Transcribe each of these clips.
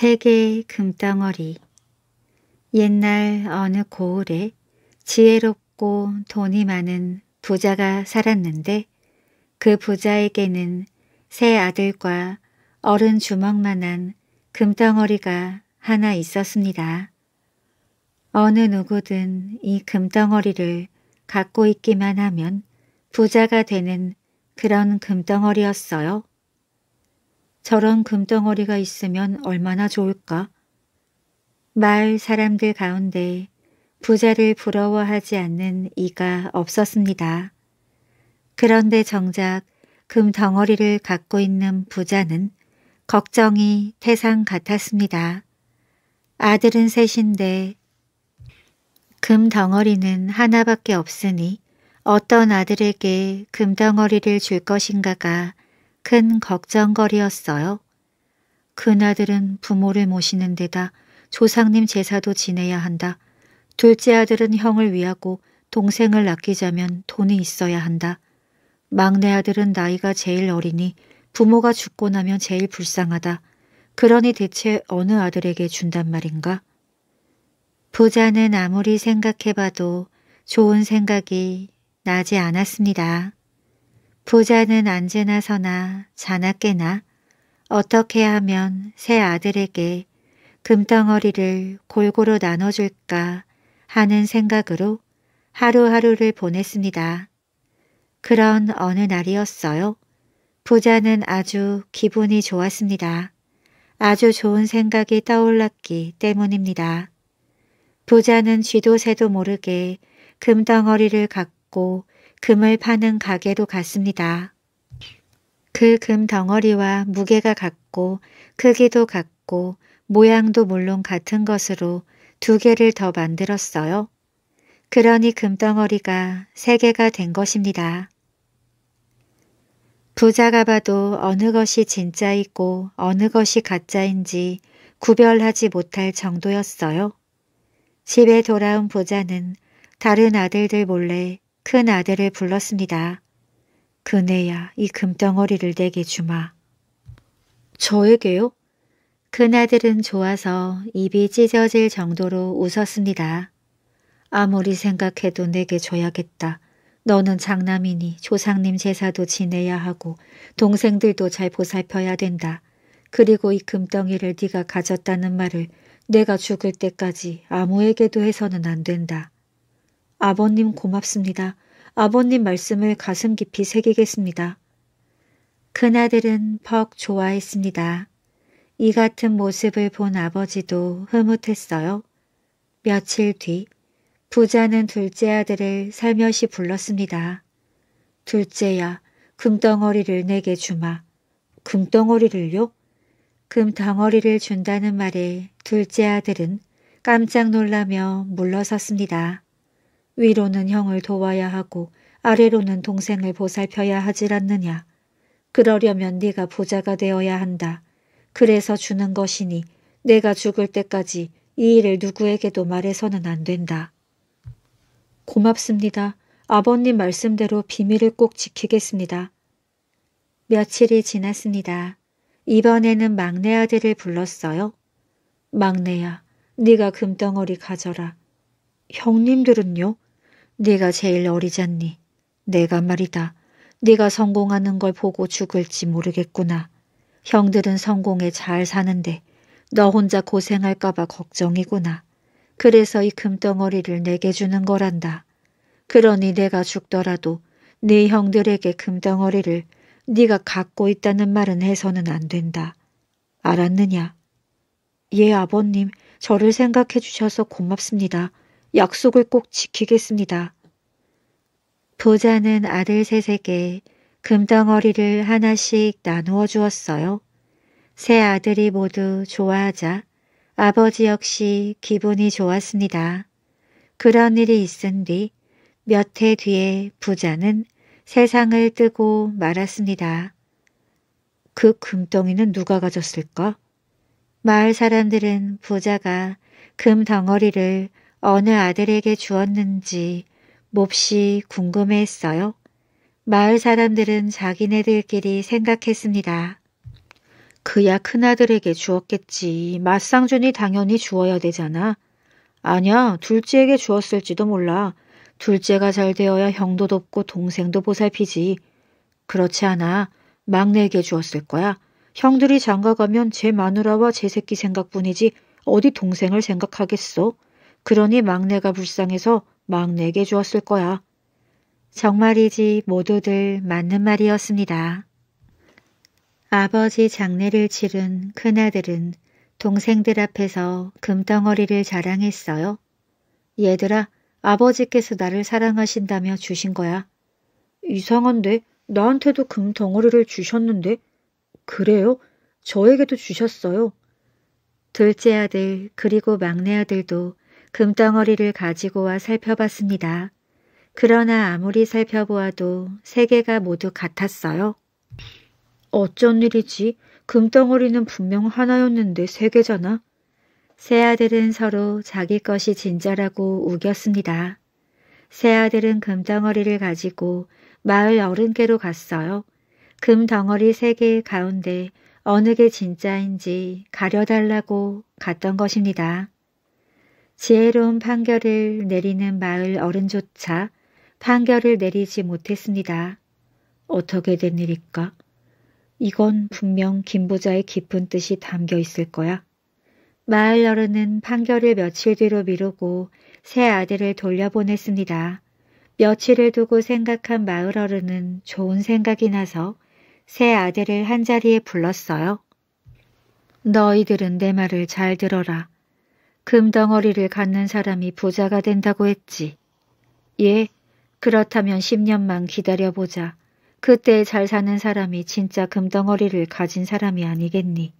세 개의 금덩어리. 옛날 어느 고을에 지혜롭고 돈이 많은 부자가 살았는데 그 부자에게는 새 아들과 어른 주먹만한 금덩어리가 하나 있었습니다. 어느 누구든 이 금덩어리를 갖고 있기만 하면 부자가 되는 그런 금덩어리였어요. 저런 금덩어리가 있으면 얼마나 좋을까? 마을 사람들 가운데 부자를 부러워하지 않는 이가 없었습니다. 그런데 정작 금덩어리를 갖고 있는 부자는 걱정이 태상 같았습니다. 아들은 셋인데 금덩어리는 하나밖에 없으니 어떤 아들에게 금덩어리를 줄 것인가가 큰 걱정거리였어요. 큰아들은 부모를 모시는 데다 조상님 제사도 지내야 한다. 둘째 아들은 형을 위하고 동생을 아끼자면 돈이 있어야 한다. 막내 아들은 나이가 제일 어리니 부모가 죽고 나면 제일 불쌍하다. 그러니 대체 어느 아들에게 준단 말인가? 부자는 아무리 생각해봐도 좋은 생각이 나지 않았습니다. 부자는 안제나 서나 자나 깨나 어떻게 하면 새 아들에게 금덩어리를 골고루 나눠줄까 하는 생각으로 하루하루를 보냈습니다. 그런 어느 날이었어요. 부자는 아주 기분이 좋았습니다. 아주 좋은 생각이 떠올랐기 때문입니다. 부자는 쥐도 새도 모르게 금덩어리를 갖고 금을 파는 가게도같습니다그 금 덩어리와 무게가 같고 크기도 같고 모양도 물론 같은 것으로 두 개를 더 만들었어요. 그러니 금덩어리가 세 개가 된 것입니다. 부자가 봐도 어느 것이 진짜이고 어느 것이 가짜인지 구별하지 못할 정도였어요. 집에 돌아온 부자는 다른 아들들 몰래 큰 아들을 불렀습니다. 그네야 이 금덩어리를 내게 주마. 저에게요? 큰아들은 좋아서 입이 찢어질 정도로 웃었습니다. 아무리 생각해도 내게 줘야겠다. 너는 장남이니 조상님 제사도 지내야 하고 동생들도 잘 보살펴야 된다. 그리고 이 금덩이를 네가 가졌다는 말을 내가 죽을 때까지 아무에게도 해서는 안 된다. 아버님 고맙습니다. 아버님 말씀을 가슴 깊이 새기겠습니다. 큰아들은 퍽 좋아했습니다. 이 같은 모습을 본 아버지도 흐뭇했어요. 며칠 뒤 부자는 둘째 아들을 살며시 불렀습니다. 둘째야, 금덩어리를 내게 주마. 금덩어리를요? 금덩어리를 준다는 말에 둘째 아들은 깜짝 놀라며 물러섰습니다. 위로는 형을 도와야 하고 아래로는 동생을 보살펴야 하질 않느냐. 그러려면 네가 부자가 되어야 한다. 그래서 주는 것이니 내가 죽을 때까지 이 일을 누구에게도 말해서는 안 된다. 고맙습니다. 아버님 말씀대로 비밀을 꼭 지키겠습니다. 며칠이 지났습니다. 이번에는 막내 아들을 불렀어요. 막내야, 네가 금덩어리 가져라. 형님들은요? 네가 제일 어리잖니. 내가 말이다. 네가 성공하는 걸 보고 죽을지 모르겠구나. 형들은 성공해 잘 사는데 너 혼자 고생할까 봐 걱정이구나. 그래서 이 금덩어리를 내게 주는 거란다. 그러니 내가 죽더라도 네 형들에게 금덩어리를 네가 갖고 있다는 말은 해서는 안 된다. 알았느냐? 예, 아버님. 저를 생각해 주셔서 고맙습니다. 약속을 꼭 지키겠습니다. 부자는 아들 셋에게 금덩어리를 하나씩 나누어 주었어요. 세 아들이 모두 좋아하자 아버지 역시 기분이 좋았습니다. 그런 일이 있은 뒤 몇 해 뒤에 부자는 세상을 뜨고 말았습니다. 그 금덩이는 누가 가졌을까? 마을 사람들은 부자가 금 덩어리를 어느 아들에게 주었는지 몹시 궁금해했어요. 마을 사람들은 자기네들끼리 생각했습니다. 그야 큰아들에게 주었겠지. 맞상준이 당연히 주어야 되잖아. 아냐, 둘째에게 주었을지도 몰라. 둘째가 잘 되어야 형도 돕고 동생도 보살피지. 그렇지 않아. 막내에게 주었을 거야. 형들이 장가가면 제 마누라와 제 새끼 생각뿐이지 어디 동생을 생각하겠어 그러니 막내가 불쌍해서 막내에게 주었을 거야. 정말이지 모두들 맞는 말이었습니다. 아버지 장례를 치른 큰아들은 동생들 앞에서 금덩어리를 자랑했어요. 얘들아, 아버지께서 나를 사랑하신다며 주신 거야. 이상한데 나한테도 금덩어리를 주셨는데 그래요? 저에게도 주셨어요. 둘째 아들 그리고 막내 아들도 금덩어리를 가지고 와 살펴봤습니다. 그러나 아무리 살펴보아도 세 개가 모두 같았어요. 어쩐 일이지? 금덩어리는 분명 하나였는데 세 개잖아. 세 아들은 서로 자기 것이 진짜라고 우겼습니다. 세 아들은 금덩어리를 가지고 마을 어른께로 갔어요. 금덩어리 세 개 가운데 어느 게 진짜인지 가려달라고 갔던 것입니다. 지혜로운 판결을 내리는 마을 어른조차 판결을 내리지 못했습니다. 어떻게 된 일일까? 이건 분명 김부자의 깊은 뜻이 담겨 있을 거야. 마을 어른은 판결을 며칠 뒤로 미루고 새 아들을 돌려보냈습니다. 며칠을 두고 생각한 마을 어른은 좋은 생각이 나서 새 아들을 한자리에 불렀어요. 너희들은 내 말을 잘 들어라. 금덩어리를 갖는 사람이 부자가 된다고 했지. 예, 그렇다면 10년만 기다려보자. 그때 잘 사는 사람이 진짜 금덩어리를 가진 사람이 아니겠니?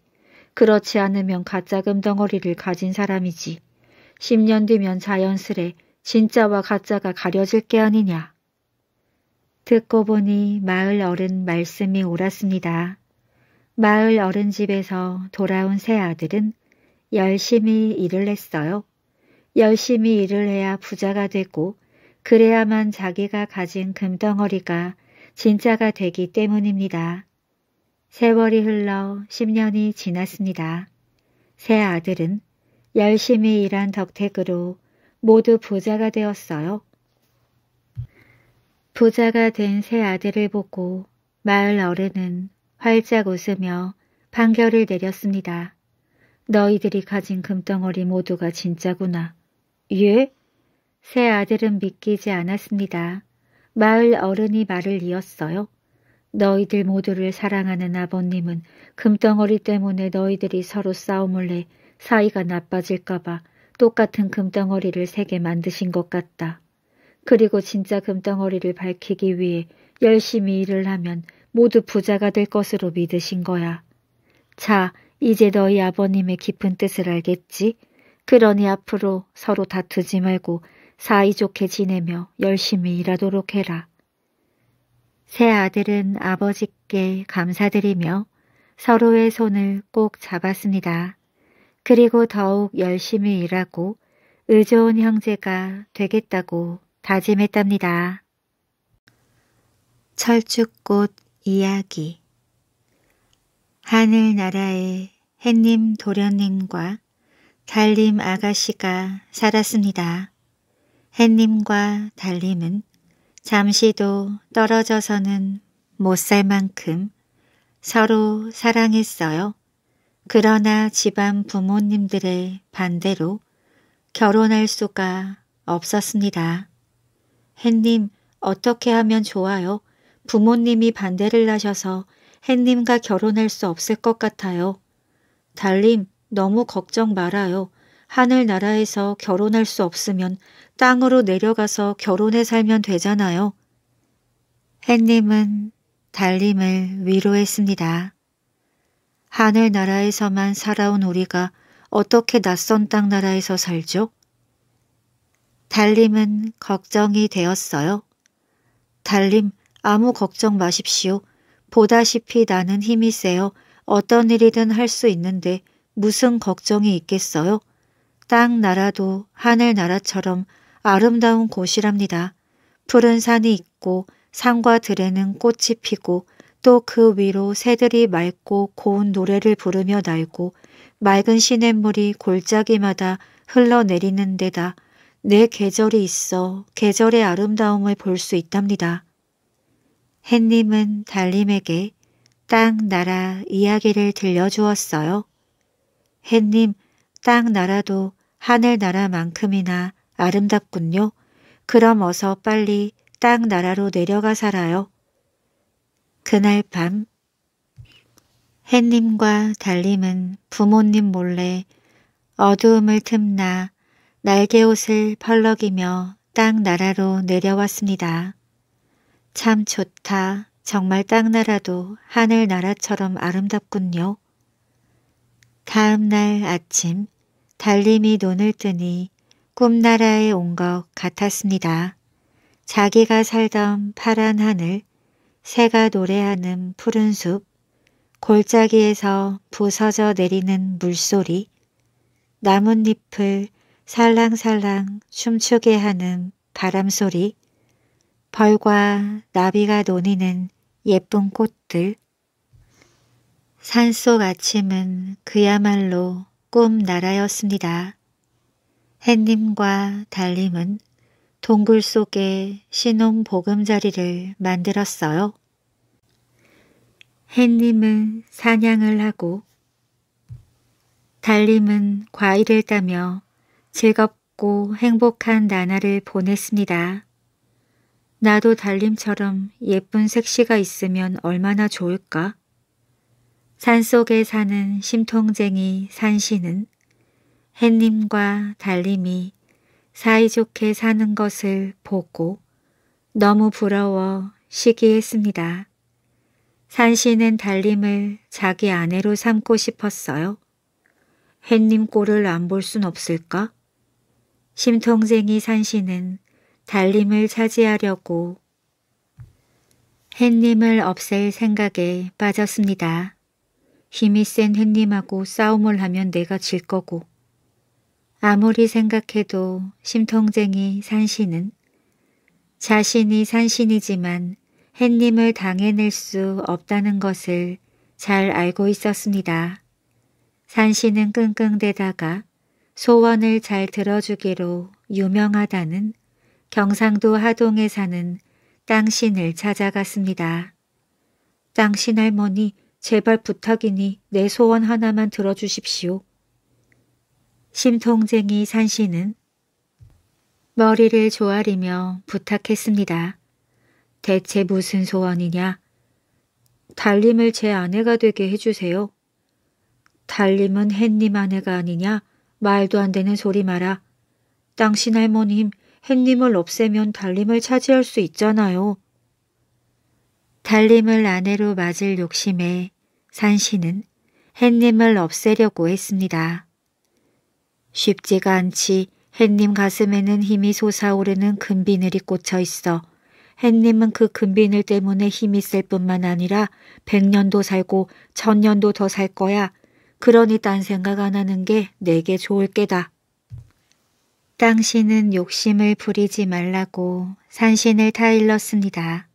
그렇지 않으면 가짜 금덩어리를 가진 사람이지. 10년 뒤면 자연스레 진짜와 가짜가 가려질 게 아니냐. 듣고 보니 마을 어른 말씀이 옳았습니다. 마을 어른 집에서 돌아온 새 아들은 열심히 일을 했어요. 열심히 일을 해야 부자가 되고 그래야만 자기가 가진 금덩어리가 진짜가 되기 때문입니다. 세월이 흘러 10년이 지났습니다. 세 아들은 열심히 일한 덕택으로 모두 부자가 되었어요. 부자가 된 세 아들을 보고 마을 어른은 활짝 웃으며 판결을 내렸습니다. 너희들이 가진 금덩어리 모두가 진짜구나. 예? 새 아들은 믿기지 않았습니다. 마을 어른이 말을 이었어요. 너희들 모두를 사랑하는 아버님은 금덩어리 때문에 너희들이 서로 싸움을 내 사이가 나빠질까봐 똑같은 금덩어리를 세게 만드신 것 같다. 그리고 진짜 금덩어리를 밝히기 위해 열심히 일을 하면 모두 부자가 될 것으로 믿으신 거야. 자, 이제 너희 아버님의 깊은 뜻을 알겠지? 그러니 앞으로 서로 다투지 말고 사이좋게 지내며 열심히 일하도록 해라. 새 아들은 아버지께 감사드리며 서로의 손을 꼭 잡았습니다. 그리고 더욱 열심히 일하고 의좋은 형제가 되겠다고 다짐했답니다. 철쭉꽃 이야기 하늘나라의 햇님 도련님과 달님 아가씨가 살았습니다. 햇님과 달님은 잠시도 떨어져서는 못 살 만큼 서로 사랑했어요. 그러나 집안 부모님들의 반대로 결혼할 수가 없었습니다. 햇님 어떻게 하면 좋아요? 부모님이 반대를 하셔서 햇님과 결혼할 수 없을 것 같아요. 달님, 너무 걱정 말아요. 하늘나라에서 결혼할 수 없으면 땅으로 내려가서 결혼해 살면 되잖아요. 햇님은 달님을 위로했습니다. 하늘나라에서만 살아온 우리가 어떻게 낯선 땅 나라에서 살죠? 달님은 걱정이 되었어요. 달님, 아무 걱정 마십시오. 보다시피 나는 힘이 세요. 어떤 일이든 할 수 있는데 무슨 걱정이 있겠어요? 땅 나라도 하늘 나라처럼 아름다운 곳이랍니다. 푸른 산이 있고 산과 들에는 꽃이 피고 또 그 위로 새들이 맑고 고운 노래를 부르며 날고 맑은 시냇물이 골짜기마다 흘러내리는 데다 내 계절이 있어 계절의 아름다움을 볼 수 있답니다. 햇님은 달님에게 땅 나라 이야기를 들려주었어요. 햇님, 땅 나라도 하늘 나라만큼이나 아름답군요. 그럼 어서 빨리 땅 나라로 내려가 살아요. 그날 밤 햇님과 달님은 부모님 몰래 어두움을 틈나 날개옷을 펄럭이며 땅 나라로 내려왔습니다. 참 좋다. 정말 땅나라도 하늘나라처럼 아름답군요. 다음 날 아침 달님이 눈을 뜨니 꿈나라에 온 것 같았습니다. 자기가 살던 파란 하늘, 새가 노래하는 푸른 숲, 골짜기에서 부서져 내리는 물소리, 나뭇잎을 살랑살랑 춤추게 하는 바람소리, 벌과 나비가 노니는 예쁜 꽃들. 산속 아침은 그야말로 꿈나라였습니다. 햇님과 달님은 동굴 속에 신혼 보금자리를 만들었어요. 햇님은 사냥을 하고 달님은 과일을 따며 즐겁고 행복한 나날을 보냈습니다. 나도 달님처럼 예쁜 색시가 있으면 얼마나 좋을까? 산속에 사는 심통쟁이 산시는 햇님과 달님이 사이좋게 사는 것을 보고 너무 부러워 시기했습니다. 산씨는 달님을 자기 아내로 삼고 싶었어요. 햇님 꼴을 안 볼 순 없을까? 심통쟁이 산씨는 달림을 차지하려고 햇님을 없앨 생각에 빠졌습니다. 힘이 센 햇님하고 싸움을 하면 내가 질 거고 아무리 생각해도 심통쟁이 산신은 자신이 산신이지만 햇님을 당해낼 수 없다는 것을 잘 알고 있었습니다. 산신은 끙끙대다가 소원을 잘 들어주기로 유명하다는 경상도 하동에 사는 땅신을 찾아갔습니다. 땅신 할머니 제발 부탁이니 내 소원 하나만 들어주십시오. 심통쟁이 산신은 머리를 조아리며 부탁했습니다. 대체 무슨 소원이냐? 달림을 제 아내가 되게 해주세요. 달림은 햇님 아내가 아니냐? 말도 안 되는 소리 마라. 땅신 할머님 햇님을 없애면 달림을 차지할 수 있잖아요. 달림을 아내로 맞을 욕심에 산신은 햇님을 없애려고 했습니다. 쉽지가 않지 햇님 가슴에는 힘이 솟아오르는 금비늘이 꽂혀 있어 햇님은 그 금비늘 때문에 힘이 셀 뿐만 아니라 백년도 살고 천년도 더 살 거야. 그러니 딴 생각 안 하는 게 내게 좋을 게다. 당신은 욕심을 부리지 말라고 산신을 타일렀습니다.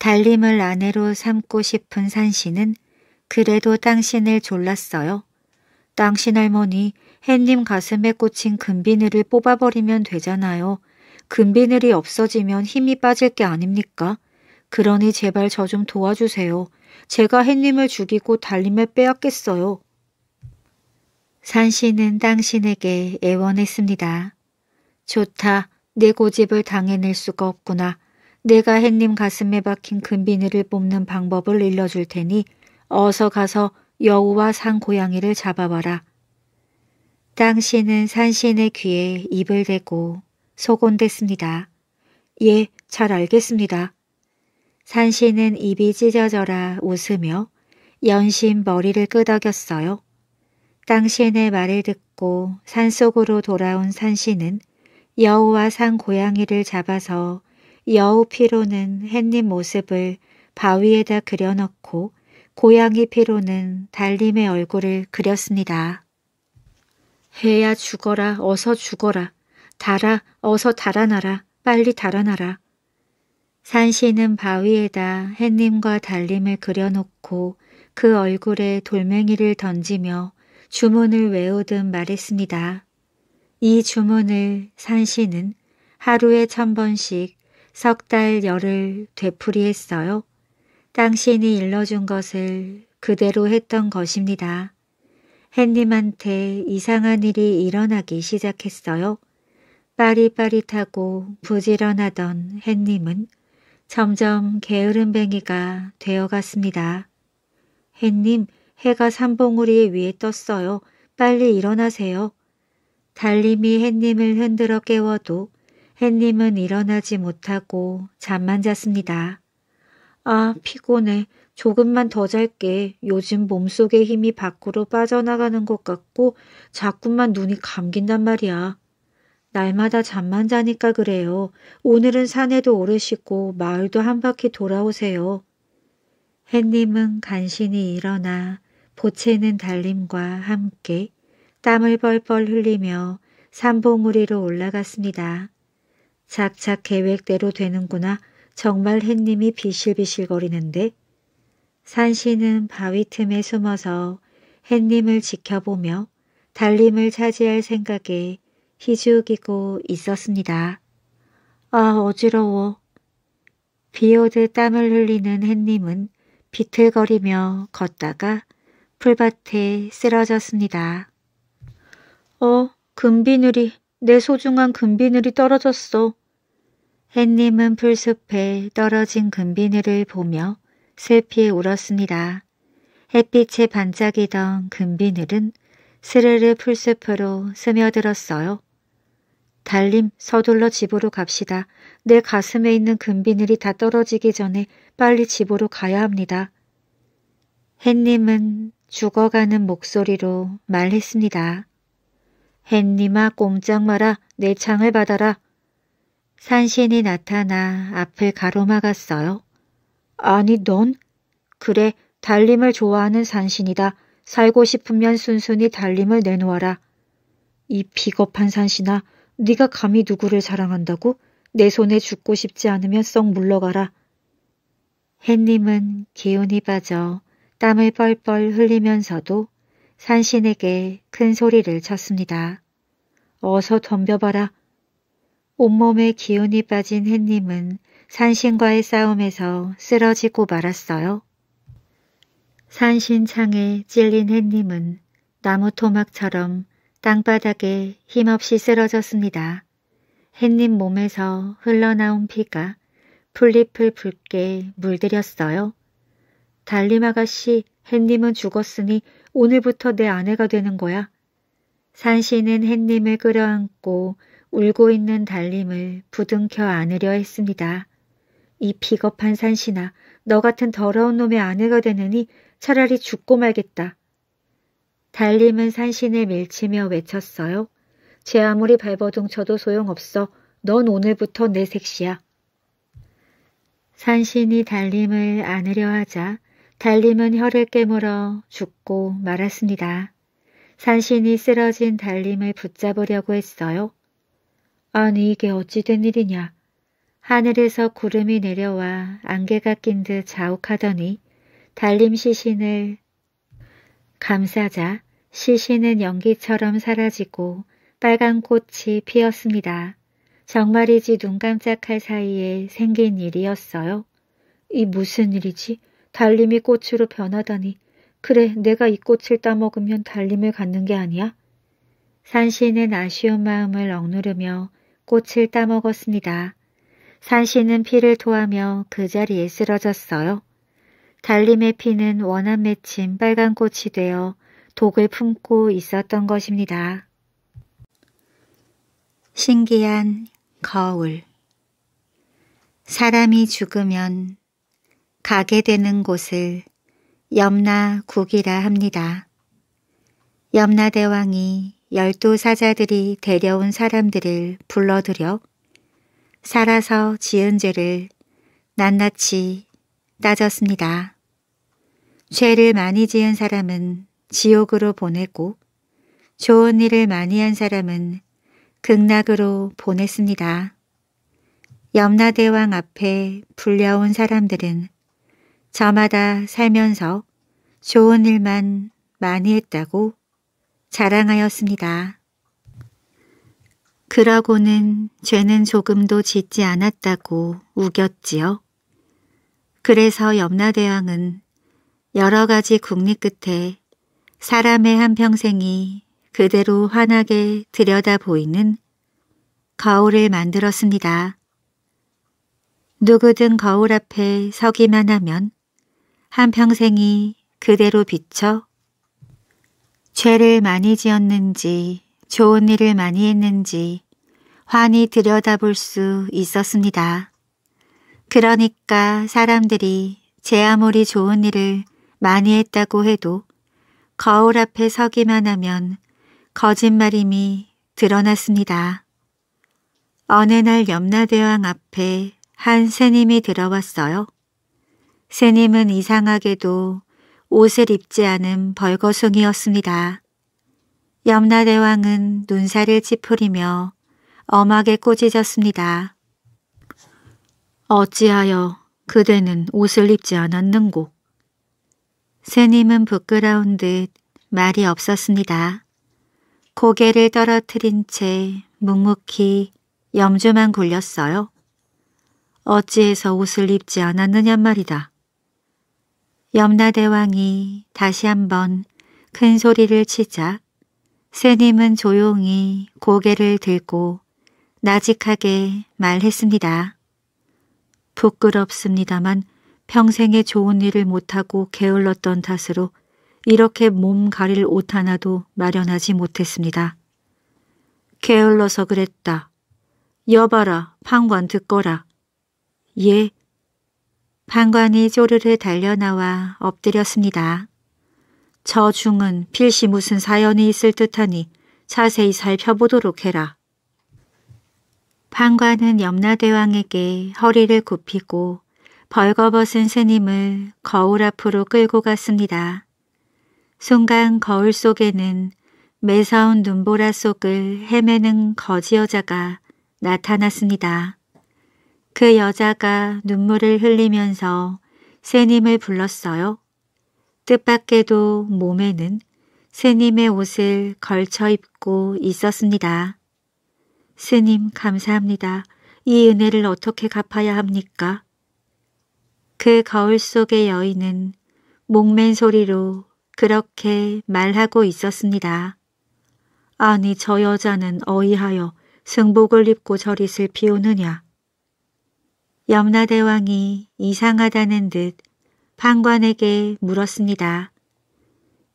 달림을 아내로 삼고 싶은 산신은 그래도 당신을 졸랐어요. 당신 할머니 햇님 가슴에 꽂힌 금비늘을 뽑아버리면 되잖아요. 금비늘이 없어지면 힘이 빠질 게 아닙니까? 그러니 제발 저 좀 도와주세요. 제가 햇님을 죽이고 달림을 빼앗겠어요. 산신은 당신에게 애원했습니다. 좋다. 내 고집을 당해낼 수가 없구나. 내가 행님 가슴에 박힌 금비늘을 그 뽑는 방법을 일러줄 테니 어서 가서 여우와 산 고양이를 잡아와라. 당신은 산신의 귀에 입을 대고 소곤댔습니다. 예, 잘 알겠습니다. 산신은 입이 찢어져라 웃으며 연신 머리를 끄덕였어요. 당신의 말을 듣고 산속으로 돌아온 산신은 여우와 산 고양이를 잡아서 여우 피로는 햇님 모습을 바위에다 그려넣고 고양이 피로는 달님의 얼굴을 그렸습니다. 해야 죽어라 어서 죽어라 달아 어서 달아나라 빨리 달아나라 산씨는 바위에다 햇님과 달님을 그려놓고 그 얼굴에 돌멩이를 던지며 주문을 외우듯 말했습니다. 이 주문을 산신은 하루에 천 번씩 석달 열을 되풀이했어요. 당신이 일러준 것을 그대로 했던 것입니다. 햇님한테 이상한 일이 일어나기 시작했어요. 빠릿빠릿하고 부지런하던 햇님은 점점 게으름뱅이가 되어갔습니다. 햇님 해가 산봉우리 위에 떴어요. 빨리 일어나세요. 달님이 햇님을 흔들어 깨워도 햇님은 일어나지 못하고 잠만 잤습니다. 아 피곤해. 조금만 더 잘게. 요즘 몸속의 힘이 밖으로 빠져나가는 것 같고 자꾸만 눈이 감긴단 말이야. 날마다 잠만 자니까 그래요. 오늘은 산에도 오르시고 마을도 한 바퀴 돌아오세요. 햇님은 간신히 일어나 보채는 달님과 함께 땀을 벌벌 흘리며 산봉우리로 올라갔습니다. 착착 계획대로 되는구나 정말 햇님이 비실비실거리는데 산신은 바위 틈에 숨어서 햇님을 지켜보며 달림을 차지할 생각에 희죽이고 있었습니다. 아 어지러워. 비오듯 땀을 흘리는 햇님은 비틀거리며 걷다가 풀밭에 쓰러졌습니다. 어, 금비늘이, 내 소중한 금비늘이 떨어졌어. 햇님은 풀숲에 떨어진 금비늘을 보며 슬피 울었습니다. 햇빛에 반짝이던 금비늘은 스르르 풀숲으로 스며들었어요. 달림 서둘러 집으로 갑시다. 내 가슴에 있는 금비늘이 다 떨어지기 전에 빨리 집으로 가야 합니다. 햇님은 죽어가는 목소리로 말했습니다. 헨님아 꼼짝 마라 내 창을 받아라. 산신이 나타나 앞을 가로막았어요. 아니 넌? 그래 달림을 좋아하는 산신이다. 살고 싶으면 순순히 달림을 내놓아라. 이 비겁한 산신아 네가 감히 누구를 사랑한다고? 내 손에 죽고 싶지 않으면 썩 물러가라. 햇님은 기운이 빠져 땀을 뻘뻘 흘리면서도 산신에게 큰 소리를 쳤습니다. 어서 덤벼봐라. 온몸에 기운이 빠진 햇님은 산신과의 싸움에서 쓰러지고 말았어요. 산신창에 찔린 햇님은 나무 토막처럼 땅바닥에 힘없이 쓰러졌습니다. 햇님 몸에서 흘러나온 피가 풀잎을 붉게 물들였어요. 달림 아가씨, 햇님은 죽었으니 오늘부터 내 아내가 되는 거야. 산씨는 햇님을 끌어안고 울고 있는 달님을 부둥켜 안으려 했습니다. 이 비겁한 산신아, 너 같은 더러운 놈의 아내가 되느니 차라리 죽고 말겠다. 달림은 산신을 밀치며 외쳤어요. 제 아무리 발버둥 쳐도 소용없어. 넌 오늘부터 내 색시야. 산신이 달림을 안으려 하자 달림은 혀를 깨물어 죽고 말았습니다. 산신이 쓰러진 달림을 붙잡으려고 했어요. 아니 이게 어찌된 일이냐. 하늘에서 구름이 내려와 안개가 낀 듯 자욱하더니 달림 시신을 감싸자 시신은 연기처럼 사라지고 빨간 꽃이 피었습니다. 정말이지 눈 깜짝할 사이에 생긴 일이었어요. 이 무슨 일이지? 달림이 꽃으로 변하다니 그래 내가 이 꽃을 따먹으면 달림을 갖는 게 아니야? 산씨는 아쉬운 마음을 억누르며 꽃을 따먹었습니다. 산씨는 피를 토하며 그 자리에 쓰러졌어요. 달림의 피는 원한 맺힌 빨간 꽃이 되어 독을 품고 있었던 것입니다. 신기한 거울 사람이 죽으면 가게 되는 곳을 염라국이라 합니다. 염라대왕이 열두 사자들이 데려온 사람들을 불러들여 살아서 지은 죄를 낱낱이 따졌습니다. 죄를 많이 지은 사람은 지옥으로 보냈고 좋은 일을 많이 한 사람은 극락으로 보냈습니다. 염라대왕 앞에 불려온 사람들은 저마다 살면서 좋은 일만 많이 했다고 자랑하였습니다. 그러고는 죄는 조금도 짓지 않았다고 우겼지요. 그래서 염라대왕은 여러 가지 국리 끝에 사람의 한평생이 그대로 환하게 들여다 보이는 거울을 만들었습니다. 누구든 거울 앞에 서기만 하면 한평생이 그대로 비쳐 죄를 많이 지었는지 좋은 일을 많이 했는지 환히 들여다볼 수 있었습니다. 그러니까 사람들이 제 아무리 좋은 일을 많이 했다고 해도 거울 앞에 서기만 하면 거짓말임이 드러났습니다. 어느 날 염라대왕 앞에 한 새님이 들어왔어요. 새님은 이상하게도 옷을 입지 않은 벌거숭이였습니다. 염라대왕은 눈살을 찌푸리며 엄하게 꼬지졌습니다 어찌하여 그대는 옷을 입지 않았는고? 스님은 부끄러운 듯 말이 없었습니다. 고개를 떨어뜨린 채 묵묵히 염주만 굴렸어요. 어찌해서 옷을 입지 않았느냐 말이다. 염라대왕이 다시 한번 큰 소리를 치자 스님은 조용히 고개를 들고 나직하게 말했습니다. 부끄럽습니다만 평생에 좋은 일을 못하고 게을렀던 탓으로 이렇게 몸 가릴 옷 하나도 마련하지 못했습니다. 게을러서 그랬다. 여봐라, 판관 듣거라. 예, 판관이 쪼르르 달려나와 엎드렸습니다. 저 중은 필시 무슨 사연이 있을 듯하니 자세히 살펴보도록 해라. 판관은 염라대왕에게 허리를 굽히고 벌거벗은 스님을 거울 앞으로 끌고 갔습니다. 순간 거울 속에는 매서운 눈보라 속을 헤매는 거지 여자가 나타났습니다. 그 여자가 눈물을 흘리면서 스님을 불렀어요. 뜻밖에도 몸에는 스님의 옷을 걸쳐 입고 있었습니다. 스님 감사합니다. 이 은혜를 어떻게 갚아야 합니까? 그 거울 속의 여인은 목맨 소리로 그렇게 말하고 있었습니다. 아니 저 여자는 어이하여 승복을 입고 저릿을 피우느냐 염라대왕이 이상하다는 듯 판관에게 물었습니다.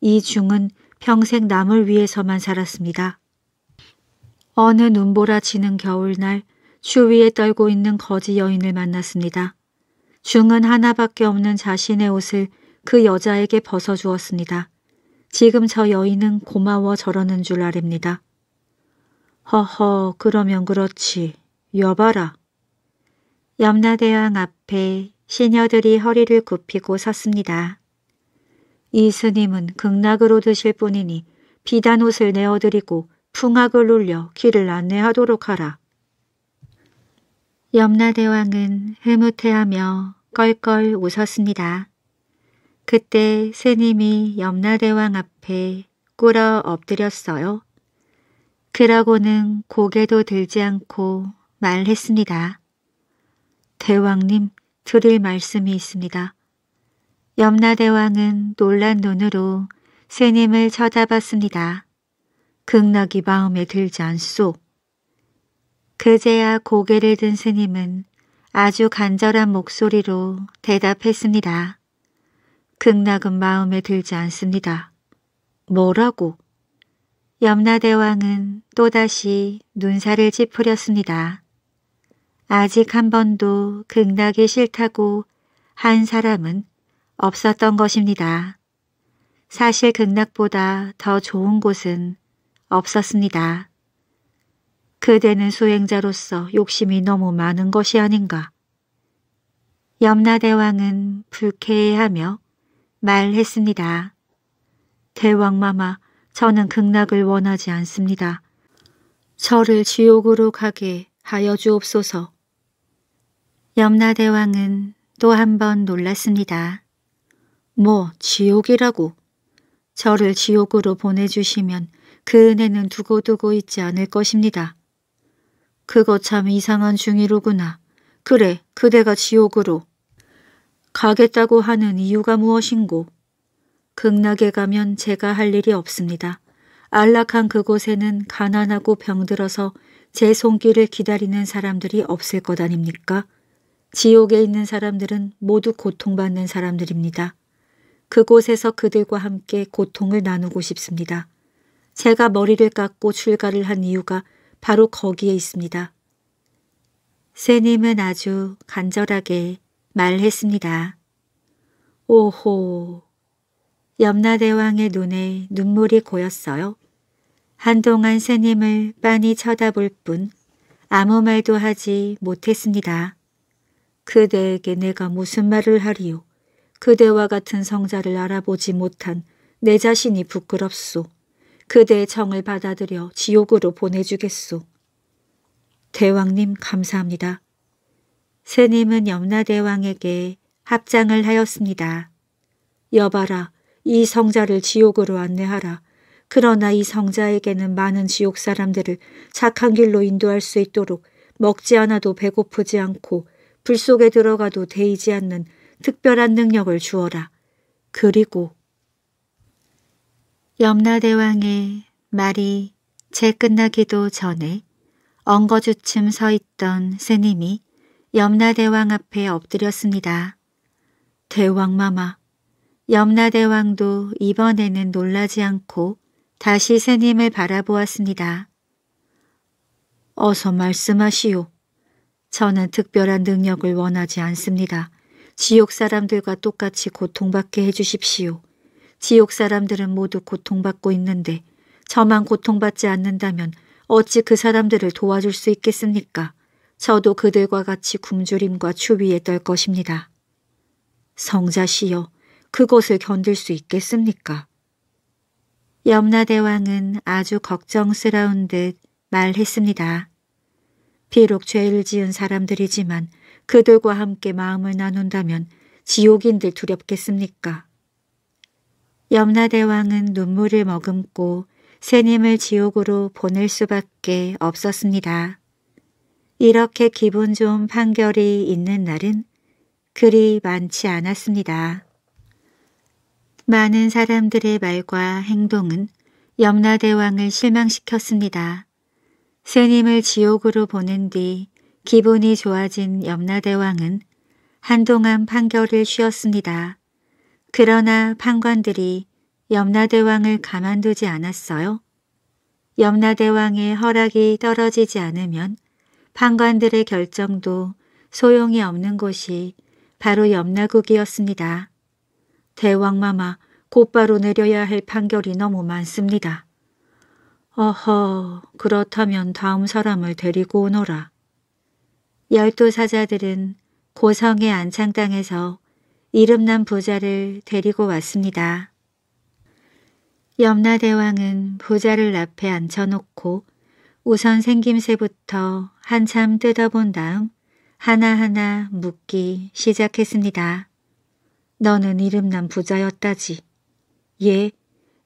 이 중은 평생 남을 위해서만 살았습니다. 어느 눈보라 지는 겨울날 추위에 떨고 있는 거지 여인을 만났습니다. 중은 하나밖에 없는 자신의 옷을 그 여자에게 벗어주었습니다. 지금 저 여인은 고마워 저러는 줄 아랍니다. 허허 그러면 그렇지 여봐라 염라대왕 앞에 시녀들이 허리를 굽히고 섰습니다. 이 스님은 극락으로 드실 뿐이니 비단 옷을 내어드리고 풍악을 울려 길을 안내하도록 하라. 염라대왕은 흐뭇해하며 껄껄 웃었습니다. 그때 스님이 염라대왕 앞에 꿇어 엎드렸어요. 그러고는 고개도 들지 않고 말했습니다. 대왕님, 드릴 말씀이 있습니다. 염라대왕은 놀란 눈으로 스님을 쳐다봤습니다. 극락이 마음에 들지 않소. 그제야 고개를 든 스님은 아주 간절한 목소리로 대답했습니다. 극락은 마음에 들지 않습니다. 뭐라고? 염라대왕은 또다시 눈살을 찌푸렸습니다. 아직 한 번도 극락이 싫다고 한 사람은 없었던 것입니다. 사실 극락보다 더 좋은 곳은 없었습니다. 그대는 수행자로서 욕심이 너무 많은 것이 아닌가. 염라대왕은 불쾌해하며 말했습니다. 대왕마마, 저는 극락을 원하지 않습니다. 저를 지옥으로 가게 하여 주옵소서. 염라대왕은 또 한 번 놀랐습니다. 뭐 지옥이라고 저를 지옥으로 보내주시면 그 은혜는 두고두고 있지 않을 것입니다. 그거 참 이상한 중이로구나. 그래, 그대가 지옥으로. 가겠다고 하는 이유가 무엇인고? 극락에 가면 제가 할 일이 없습니다. 안락한 그곳에는 가난하고 병들어서 제 손길을 기다리는 사람들이 없을 것 아닙니까? 지옥에 있는 사람들은 모두 고통받는 사람들입니다. 그곳에서 그들과 함께 고통을 나누고 싶습니다. 제가 머리를 깎고 출가를 한 이유가 바로 거기에 있습니다. 새님은 아주 간절하게 말했습니다. 오호, 염라대왕의 눈에 눈물이 고였어요. 한동안 새님을 빤히 쳐다볼 뿐 아무 말도 하지 못했습니다. 그대에게 내가 무슨 말을 하리요. 그대와 같은 성자를 알아보지 못한 내 자신이 부끄럽소. 그대의 정을 받아들여 지옥으로 보내주겠소. 대왕님 감사합니다. 새님은 염라대왕에게 합장을 하였습니다. 여봐라, 이 성자를 지옥으로 안내하라. 그러나 이 성자에게는 많은 지옥 사람들을 착한 길로 인도할 수 있도록 먹지 않아도 배고프지 않고 불 속에 들어가도 데이지 않는 특별한 능력을 주어라. 그리고 염라대왕의 말이 재 끝나기도 전에 엉거주춤 서 있던 스님이 염라대왕 앞에 엎드렸습니다. 대왕마마, 염라대왕도 이번에는 놀라지 않고 다시 스님을 바라보았습니다. 어서 말씀하시오. 저는 특별한 능력을 원하지 않습니다. 지옥 사람들과 똑같이 고통받게 해주십시오. 지옥 사람들은 모두 고통받고 있는데 저만 고통받지 않는다면 어찌 그 사람들을 도와줄 수 있겠습니까? 저도 그들과 같이 굶주림과 추위에 떨 것입니다. 성자시여, 그것을 견딜 수 있겠습니까? 염라대왕은 아주 걱정스러운 듯 말했습니다. 비록 죄를 지은 사람들이지만 그들과 함께 마음을 나눈다면 지옥인들 두렵겠습니까? 염라대왕은 눈물을 머금고 새님을 지옥으로 보낼 수밖에 없었습니다. 이렇게 기분 좋은 판결이 있는 날은 그리 많지 않았습니다. 많은 사람들의 말과 행동은 염라대왕을 실망시켰습니다. 스님을 지옥으로 보낸 뒤 기분이 좋아진 염라대왕은 한동안 판결을 쉬었습니다. 그러나 판관들이 염라대왕을 가만두지 않았어요. 염라대왕의 허락이 떨어지지 않으면 판관들의 결정도 소용이 없는 곳이 바로 염라국이었습니다. 대왕마마 곧바로 내려야 할 판결이 너무 많습니다. 어허, 그렇다면 다음 사람을 데리고 오너라. 열두 사자들은 고성의 안창 당에서 이름난 부자를 데리고 왔습니다. 염라대왕은 부자를 앞에 앉혀놓고 우선 생김새부터 한참 뜯어본 다음 하나하나 묻기 시작했습니다. 너는 이름난 부자였다지. 예,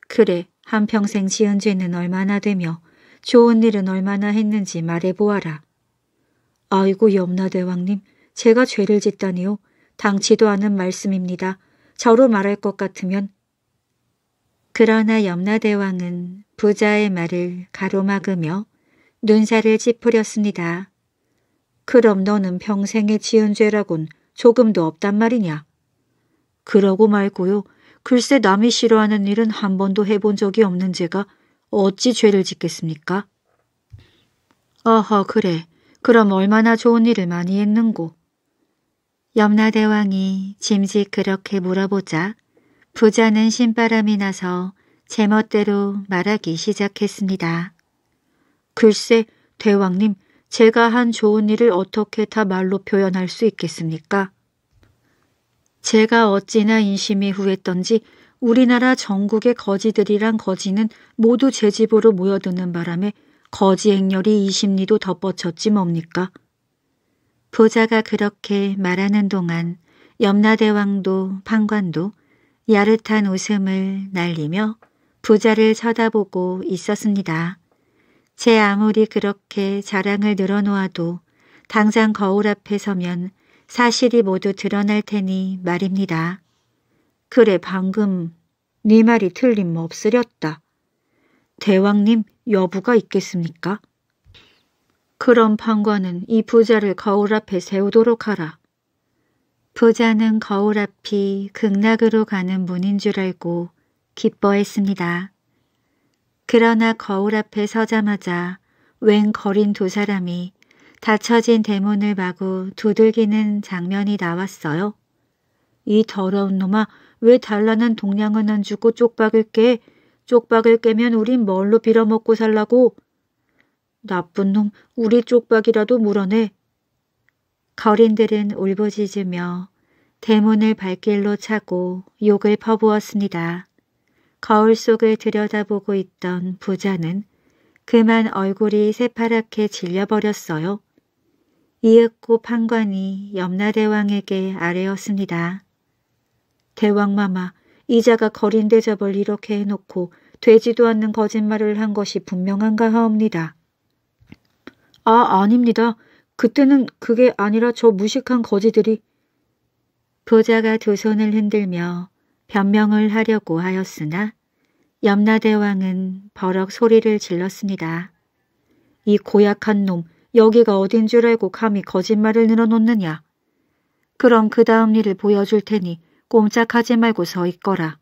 그래. 한평생 지은 죄는 얼마나 되며 좋은 일은 얼마나 했는지 말해보아라. 아이고 염라대왕님, 제가 죄를 짓다니요. 당치도 않은 말씀입니다. 저로 말할 것 같으면. 그러나 염라대왕은 부자의 말을 가로막으며 눈살을 찌푸렸습니다. 그럼 너는 평생에 지은 죄라곤 조금도 없단 말이냐? 그러고 말고요. 글쎄 남이 싫어하는 일은 한 번도 해본 적이 없는 제가 어찌 죄를 짓겠습니까? 어허 그래. 그럼 얼마나 좋은 일을 많이 했는고. 염라대왕이 짐짓 그렇게 물어보자 부자는 신바람이 나서 제멋대로 말하기 시작했습니다. 글쎄 대왕님 제가 한 좋은 일을 어떻게 다 말로 표현할 수 있겠습니까? 제가 어찌나 인심이 후했던지 우리나라 전국의 거지들이란 거지는 모두 제 집으로 모여드는 바람에 거지 행렬이 2 0리도덧붙였지 뭡니까. 부자가 그렇게 말하는 동안 염라대왕도 판관도 야릇한 웃음을 날리며 부자를 쳐다보고 있었습니다. 제 아무리 그렇게 자랑을 늘어놓아도 당장 거울 앞에 서면 사실이 모두 드러날 테니 말입니다. 그래 방금 네 말이 틀림없으렸다. 대왕님 여부가 있겠습니까? 그럼 판관은 이 부자를 거울 앞에 세우도록 하라. 부자는 거울 앞이 극락으로 가는 문인 줄 알고 기뻐했습니다. 그러나 거울 앞에 서자마자 웬 거린 두 사람이 닫혀진 대문을 마구 두들기는 장면이 나왔어요. 이 더러운 놈아 왜 달라는 동냥은 안 주고 쪽박을 깨. 쪽박을 깨면 우린 뭘로 빌어먹고 살라고. 나쁜 놈 우리 쪽박이라도 물어내. 거린들은 울부짖으며 대문을 발길로 차고 욕을 퍼부었습니다. 거울 속을 들여다보고 있던 부자는 그만 얼굴이 새파랗게 질려버렸어요. 이윽고 판관이 염라대왕에게 아뢰었습니다. 대왕마마, 이자가 거린 대접을 이렇게 해놓고 되지도 않는 거짓말을 한 것이 분명한가 하옵니다. 아, 아닙니다. 그때는 그게 아니라 저 무식한 거지들이 부자가 두 손을 흔들며 변명을 하려고 하였으나 염라대왕은 버럭 소리를 질렀습니다. 이 고약한 놈, 여기가 어딘 줄 알고 감히 거짓말을 늘어놓느냐. 그럼 그 다음 일을 보여줄 테니 꼼짝하지 말고 서 있거라.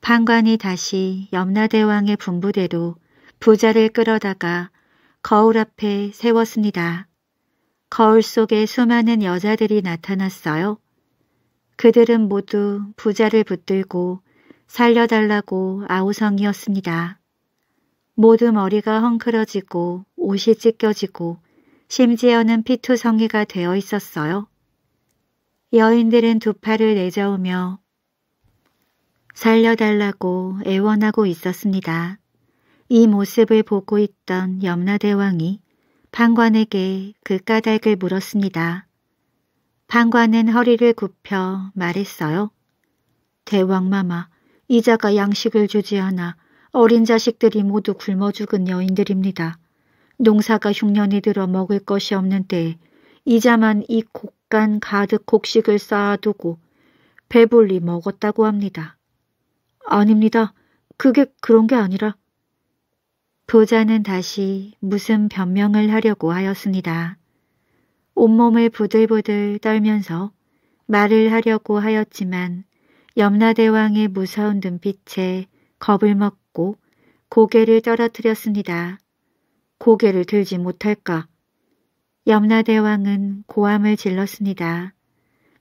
판관이 다시 염라대왕의 분부대로 부자를 끌어다가 거울 앞에 세웠습니다. 거울 속에 수많은 여자들이 나타났어요. 그들은 모두 부자를 붙들고 살려달라고 아우성이었습니다. 모두 머리가 헝클어지고 옷이 찢겨지고 심지어는 피투성이가 되어 있었어요. 여인들은 두 팔을 내저으며 살려달라고 애원하고 있었습니다. 이 모습을 보고 있던 염라대왕이 판관에게 그 까닭을 물었습니다. 판관은 허리를 굽혀 말했어요. 대왕마마, 이자가 양식을 주지 않아 어린 자식들이 모두 굶어 죽은 여인들입니다. 농사가 흉년이 들어 먹을 것이 없는 때에 이자만 이 곡간 가득 곡식을 쌓아두고 배불리 먹었다고 합니다. 아닙니다. 그게 그런 게 아니라. 부자는 다시 무슨 변명을 하려고 하였습니다. 온몸에 부들부들 떨면서 말을 하려고 하였지만 염라대왕의 무서운 눈빛에 겁을 먹고 받고 고개를 떨어뜨렸습니다. 고개를 들지 못할까. 염라대왕은 고함을 질렀습니다.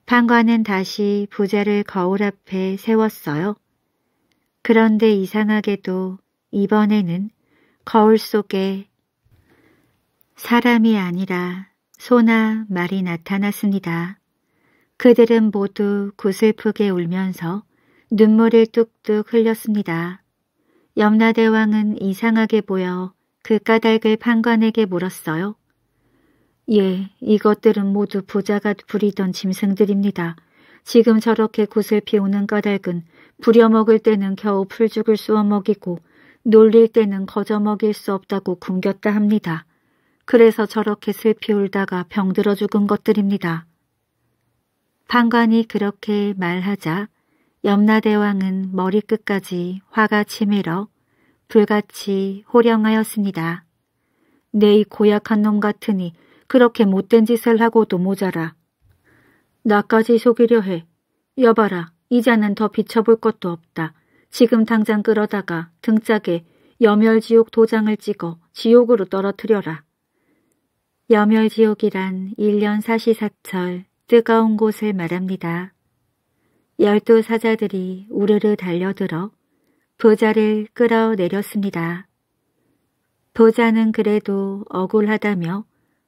판관은 다시 부자를 거울 앞에 세웠어요. 그런데 이상하게도 이번에는 거울 속에 사람이 아니라 소나 말이 나타났습니다. 그들은 모두 구슬프게 울면서 눈물을 뚝뚝 흘렸습니다. 염라대왕은 이상하게 보여 그 까닭을 판관에게 물었어요. 예, 이것들은 모두 부자가 부리던 짐승들입니다. 지금 저렇게 굿을 피우는 까닭은 부려먹을 때는 겨우 풀죽을 쑤어 먹이고 놀릴 때는 거저 먹일 수 없다고 굶겼다 합니다. 그래서 저렇게 슬피 울다가 병들어 죽은 것들입니다. 판관이 그렇게 말하자 염라대왕은 머리끝까지 화가 치밀어 불같이 호령하였습니다. 내이 네, 고약한 놈 같으니 그렇게 못된 짓을 하고도 모자라. 나까지 속이려 해. 여봐라, 이자는 더 비춰볼 것도 없다. 지금 당장 끌어다가 등짝에 여멸지옥 도장을 찍어 지옥으로 떨어뜨려라. 여멸지옥이란 1년 사시사철 뜨거운 곳을 말합니다. 열두 사자들이 우르르 달려들어 부자를 끌어내렸습니다. 부자는 그래도 억울하다며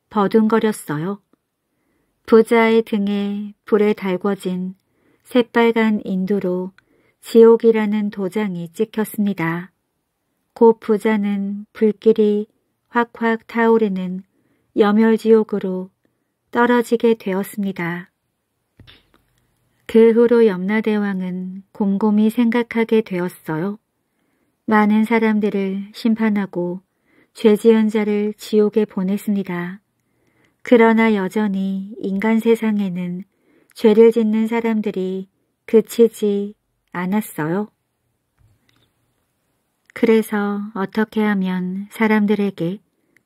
버둥거렸어요. 부자의 등에 불에 달궈진 새빨간 인두로 지옥이라는 도장이 찍혔습니다. 곧 부자는 불길이 확확 타오르는 염혈지옥으로 떨어지게 되었습니다. 그 후로 염라대왕은 곰곰이 생각하게 되었어요. 많은 사람들을 심판하고 죄 지은 자를 지옥에 보냈습니다. 그러나 여전히 인간 세상에는 죄를 짓는 사람들이 그치지 않았어요. 그래서 어떻게 하면 사람들에게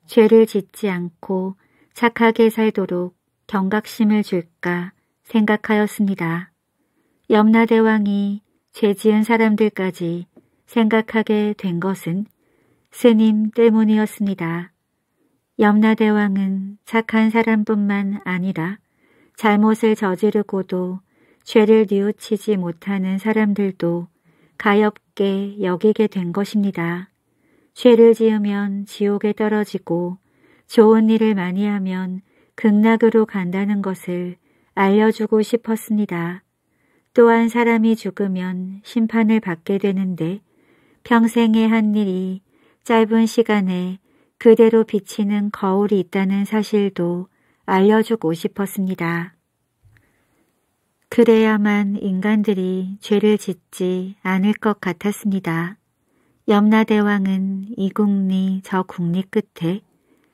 죄를 짓지 않고 착하게 살도록 경각심을 줄까 생각하였습니다. 염라대왕이 죄 지은 사람들까지 생각하게 된 것은 스님 때문이었습니다. 염라대왕은 착한 사람뿐만 아니라 잘못을 저지르고도 죄를 뉘우치지 못하는 사람들도 가엽게 여기게 된 것입니다. 죄를 지으면 지옥에 떨어지고 좋은 일을 많이 하면 극락으로 간다는 것을 알려주고 싶었습니다. 또한 사람이 죽으면 심판을 받게 되는데 평생에 한 일이 짧은 시간에 그대로 비치는 거울이 있다는 사실도 알려주고 싶었습니다. 그래야만 인간들이 죄를 짓지 않을 것 같았습니다. 염라대왕은 이국리 저국리 끝에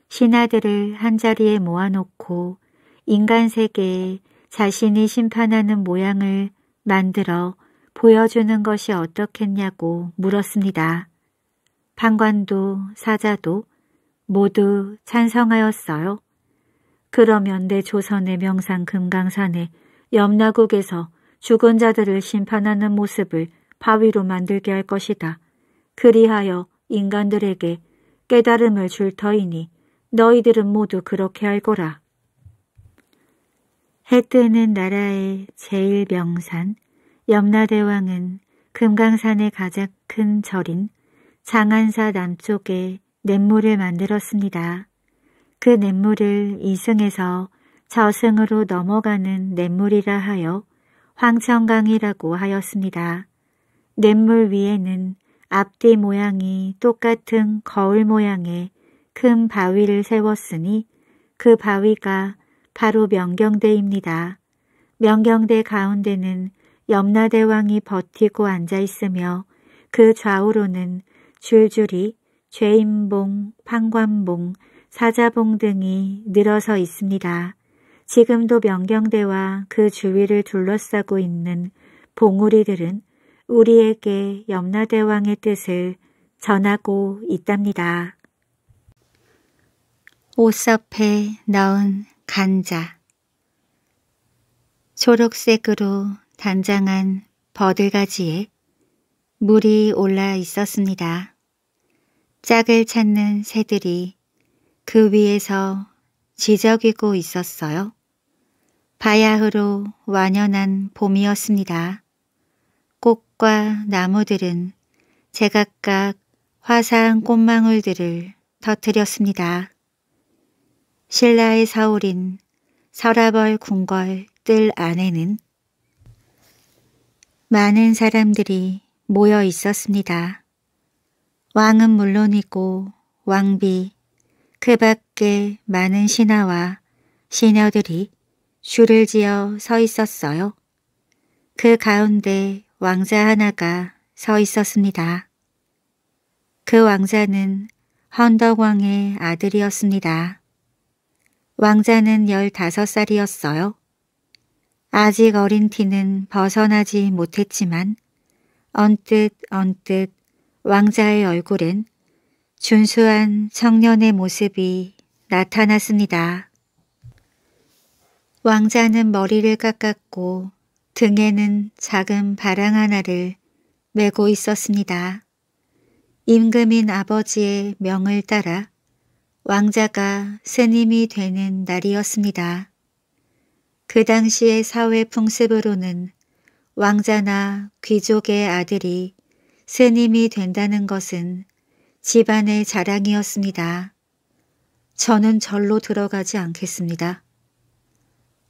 신하들을 한자리에 모아놓고 인간 세계에 자신이 심판하는 모양을 만들어 보여주는 것이 어떻겠냐고 물었습니다. 방관도 사자도 모두 찬성하였어요. 그러면 내 조선의 명상 금강산에 염라국에서 죽은 자들을 심판하는 모습을 바위로 만들게 할 것이다. 그리하여 인간들에게 깨달음을 줄 터이니 너희들은 모두 그렇게 알거라. 해 뜨는 나라의 제일 명산 염라대왕은 금강산의 가장 큰 절인 장안사 남쪽에 냇물을 만들었습니다. 그 냇물을 이승에서 저승으로 넘어가는 냇물이라 하여 황천강이라고 하였습니다. 냇물 위에는 앞뒤 모양이 똑같은 거울 모양의 큰 바위를 세웠으니 그 바위가 바로 명경대입니다. 명경대 가운데는 염라대왕이 버티고 앉아 있으며 그 좌우로는 줄줄이 죄인봉, 판관봉, 사자봉 등이 늘어서 있습니다. 지금도 명경대와 그 주위를 둘러싸고 있는 봉우리들은 우리에게 염라대왕의 뜻을 전하고 있답니다. 오섭에 나온 간자 초록색으로 단장한 버들가지에 물이 올라 있었습니다. 짝을 찾는 새들이 그 위에서 지적이고 있었어요. 바야흐로 완연한 봄이었습니다. 꽃과 나무들은 제각각 화사한 꽃망울들을 터뜨렸습니다. 신라의 사울인 서라벌 궁궐 뜰 안에는 많은 사람들이 모여 있었습니다. 왕은 물론이고 왕비, 그 밖에 많은 신하와 시녀들이 줄을 지어 서 있었어요. 그 가운데 왕자 하나가 서 있었습니다. 그 왕자는 헌덕왕의 아들이었습니다. 왕자는 열다섯 살이었어요. 아직 어린 티는 벗어나지 못했지만 언뜻 언뜻 왕자의 얼굴엔 준수한 청년의 모습이 나타났습니다. 왕자는 머리를 깎았고 등에는 작은 바랑 하나를 메고 있었습니다. 임금인 아버지의 명을 따라 왕자가 스님이 되는 날이었습니다. 그 당시의 사회 풍습으로는 왕자나 귀족의 아들이 스님이 된다는 것은 집안의 자랑이었습니다. 저는 절로 들어가지 않겠습니다.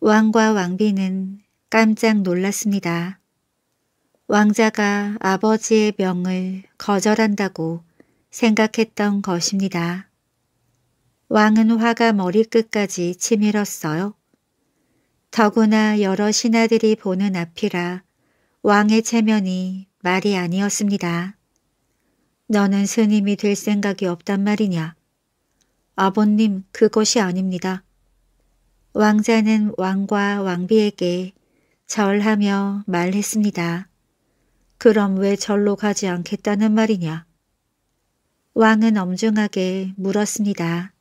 왕과 왕비는 깜짝 놀랐습니다. 왕자가 아버지의 명을 거절한다고 생각했던 것입니다. 왕은 화가 머리끝까지 치밀었어요. 더구나 여러 신하들이 보는 앞이라 왕의 체면이 말이 아니었습니다. 너는 스님이 될 생각이 없단 말이냐? 아버님, 그것이 아닙니다. 왕자는 왕과 왕비에게 절하며 말했습니다. 그럼 왜 절로 가지 않겠다는 말이냐? 왕은 엄중하게 물었습니다.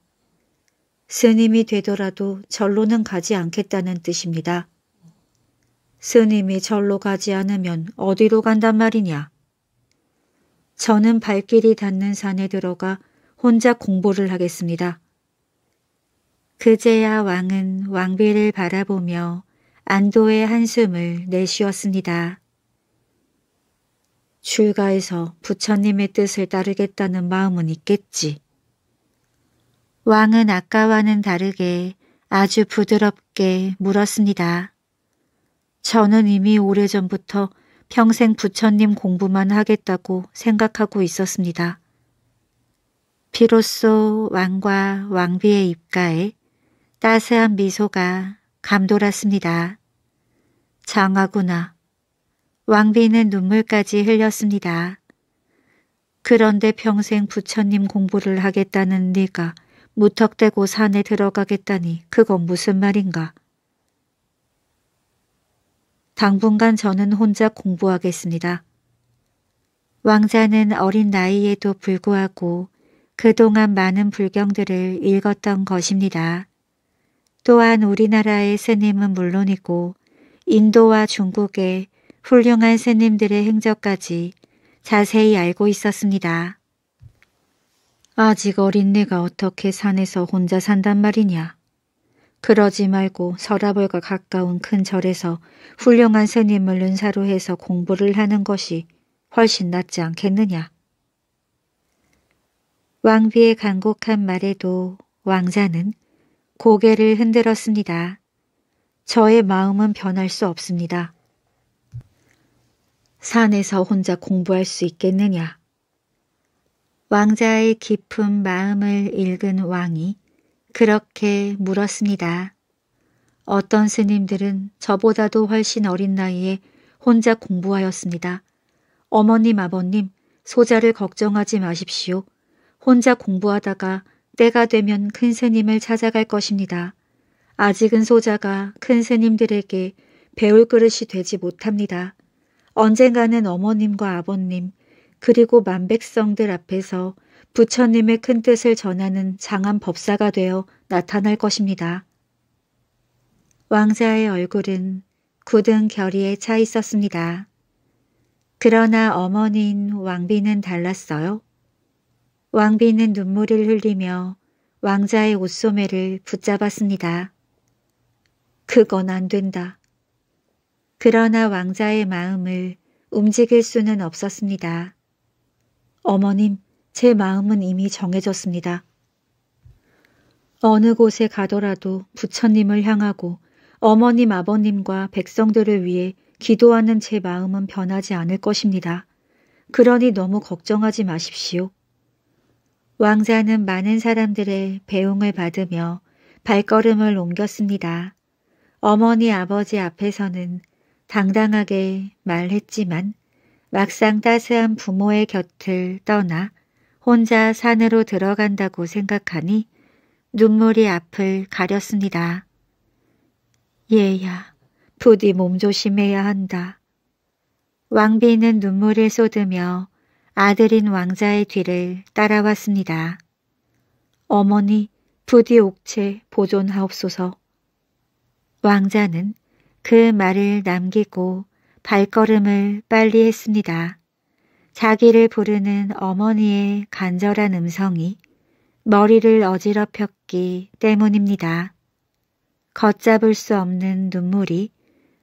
스님이 되더라도 절로는 가지 않겠다는 뜻입니다. 스님이 절로 가지 않으면 어디로 간단 말이냐? 저는 발길이 닿는 산에 들어가 혼자 공부를 하겠습니다. 그제야 왕은 왕비를 바라보며 안도의 한숨을 내쉬었습니다. 출가해서 부처님의 뜻을 따르겠다는 마음은 있겠지. 왕은 아까와는 다르게 아주 부드럽게 물었습니다. 저는 이미 오래전부터 평생 부처님 공부만 하겠다고 생각하고 있었습니다. 비로소 왕과 왕비의 입가에 따스한 미소가 감돌았습니다. 장하구나. 왕비는 눈물까지 흘렸습니다. 그런데 평생 부처님 공부를 하겠다는 네가 무턱대고 산에 들어가겠다니 그건 무슨 말인가. 당분간 저는 혼자 공부하겠습니다. 왕자는 어린 나이에도 불구하고 그동안 많은 불경들을 읽었던 것입니다. 또한 우리나라의 스님은 물론이고 인도와 중국의 훌륭한 스님들의 행적까지 자세히 알고 있었습니다. 아직 어린 내가 어떻게 산에서 혼자 산단 말이냐. 그러지 말고 서라벌과 가까운 큰 절에서 훌륭한 스님을 은사로 해서 공부를 하는 것이 훨씬 낫지 않겠느냐. 왕비의 간곡한 말에도 왕자는 고개를 흔들었습니다. 저의 마음은 변할 수 없습니다. 산에서 혼자 공부할 수 있겠느냐. 왕자의 깊은 마음을 읽은 왕이 그렇게 물었습니다. 어떤 스님들은 저보다도 훨씬 어린 나이에 혼자 공부하였습니다. 어머님, 아버님, 소자를 걱정하지 마십시오. 혼자 공부하다가 때가 되면 큰 스님을 찾아갈 것입니다. 아직은 소자가 큰 스님들에게 배울 그릇이 되지 못합니다. 언젠가는 어머님과 아버님, 그리고 만백성들 앞에서 부처님의 큰 뜻을 전하는 장한 법사가 되어 나타날 것입니다. 왕자의 얼굴은 굳은 결의에 차 있었습니다. 그러나 어머니인 왕비는 달랐어요. 왕비는 눈물을 흘리며 왕자의 옷소매를 붙잡았습니다. 그건 안 된다. 그러나 왕자의 마음을 움직일 수는 없었습니다. 어머님, 제 마음은 이미 정해졌습니다. 어느 곳에 가더라도 부처님을 향하고 어머님 아버님과 백성들을 위해 기도하는 제 마음은 변하지 않을 것입니다. 그러니 너무 걱정하지 마십시오. 왕자는 많은 사람들의 배웅을 받으며 발걸음을 옮겼습니다. 어머니 아버지 앞에서는 당당하게 말했지만 막상 따스한 부모의 곁을 떠나 혼자 산으로 들어간다고 생각하니 눈물이 앞을 가렸습니다. 얘야, 부디 몸조심해야 한다. 왕비는 눈물을 쏟으며 아들인 왕자의 뒤를 따라왔습니다. 어머니, 부디 옥체 보존하옵소서. 왕자는 그 말을 남기고 발걸음을 빨리 했습니다. 자기를 부르는 어머니의 간절한 음성이 머리를 어지럽혔기 때문입니다. 걷잡을 수 없는 눈물이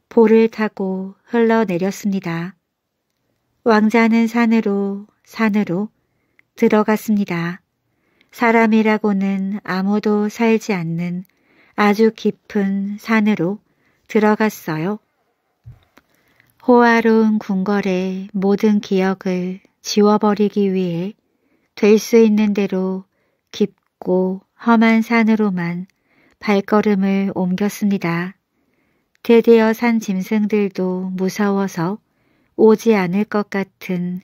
볼을 타고 흘러내렸습니다. 왕자는 산으로 산으로 들어갔습니다. 사람이라고는 아무도 살지 않는 아주 깊은 산으로 들어갔어요. 호화로운 궁궐의 모든 기억을 지워버리기 위해 될 수 있는 대로 깊고 험한 산으로만 발걸음을 옮겼습니다. 드디어 산 짐승들도 무서워서 오지 않을 것 같은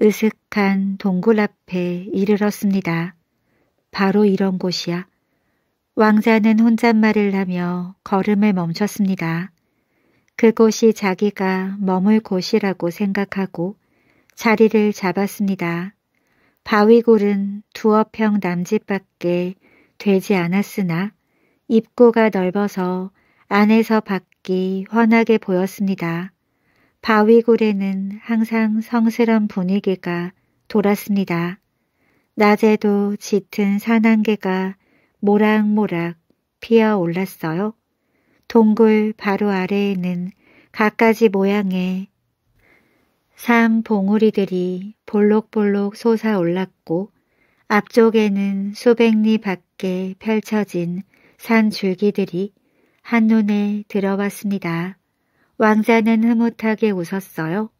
으슥한 동굴 앞에 이르렀습니다. 바로 이런 곳이야. 왕자는 혼잣말을 하며 걸음을 멈췄습니다. 그곳이 자기가 머물 곳이라고 생각하고 자리를 잡았습니다. 바위골은 두어 평 남짓밖에 되지 않았으나 입구가 넓어서 안에서 밖이 환하게 보였습니다. 바위골에는 항상 성스런 분위기가 돌았습니다. 낮에도 짙은 산안개가 모락모락 피어올랐어요. 동굴 바로 아래에는 갖가지 모양의 산 봉우리들이 볼록볼록 솟아올랐고 앞쪽에는 수백 리 밖에 펼쳐진 산 줄기들이 한눈에 들어왔습니다. 왕자는 흐뭇하게 웃었어요.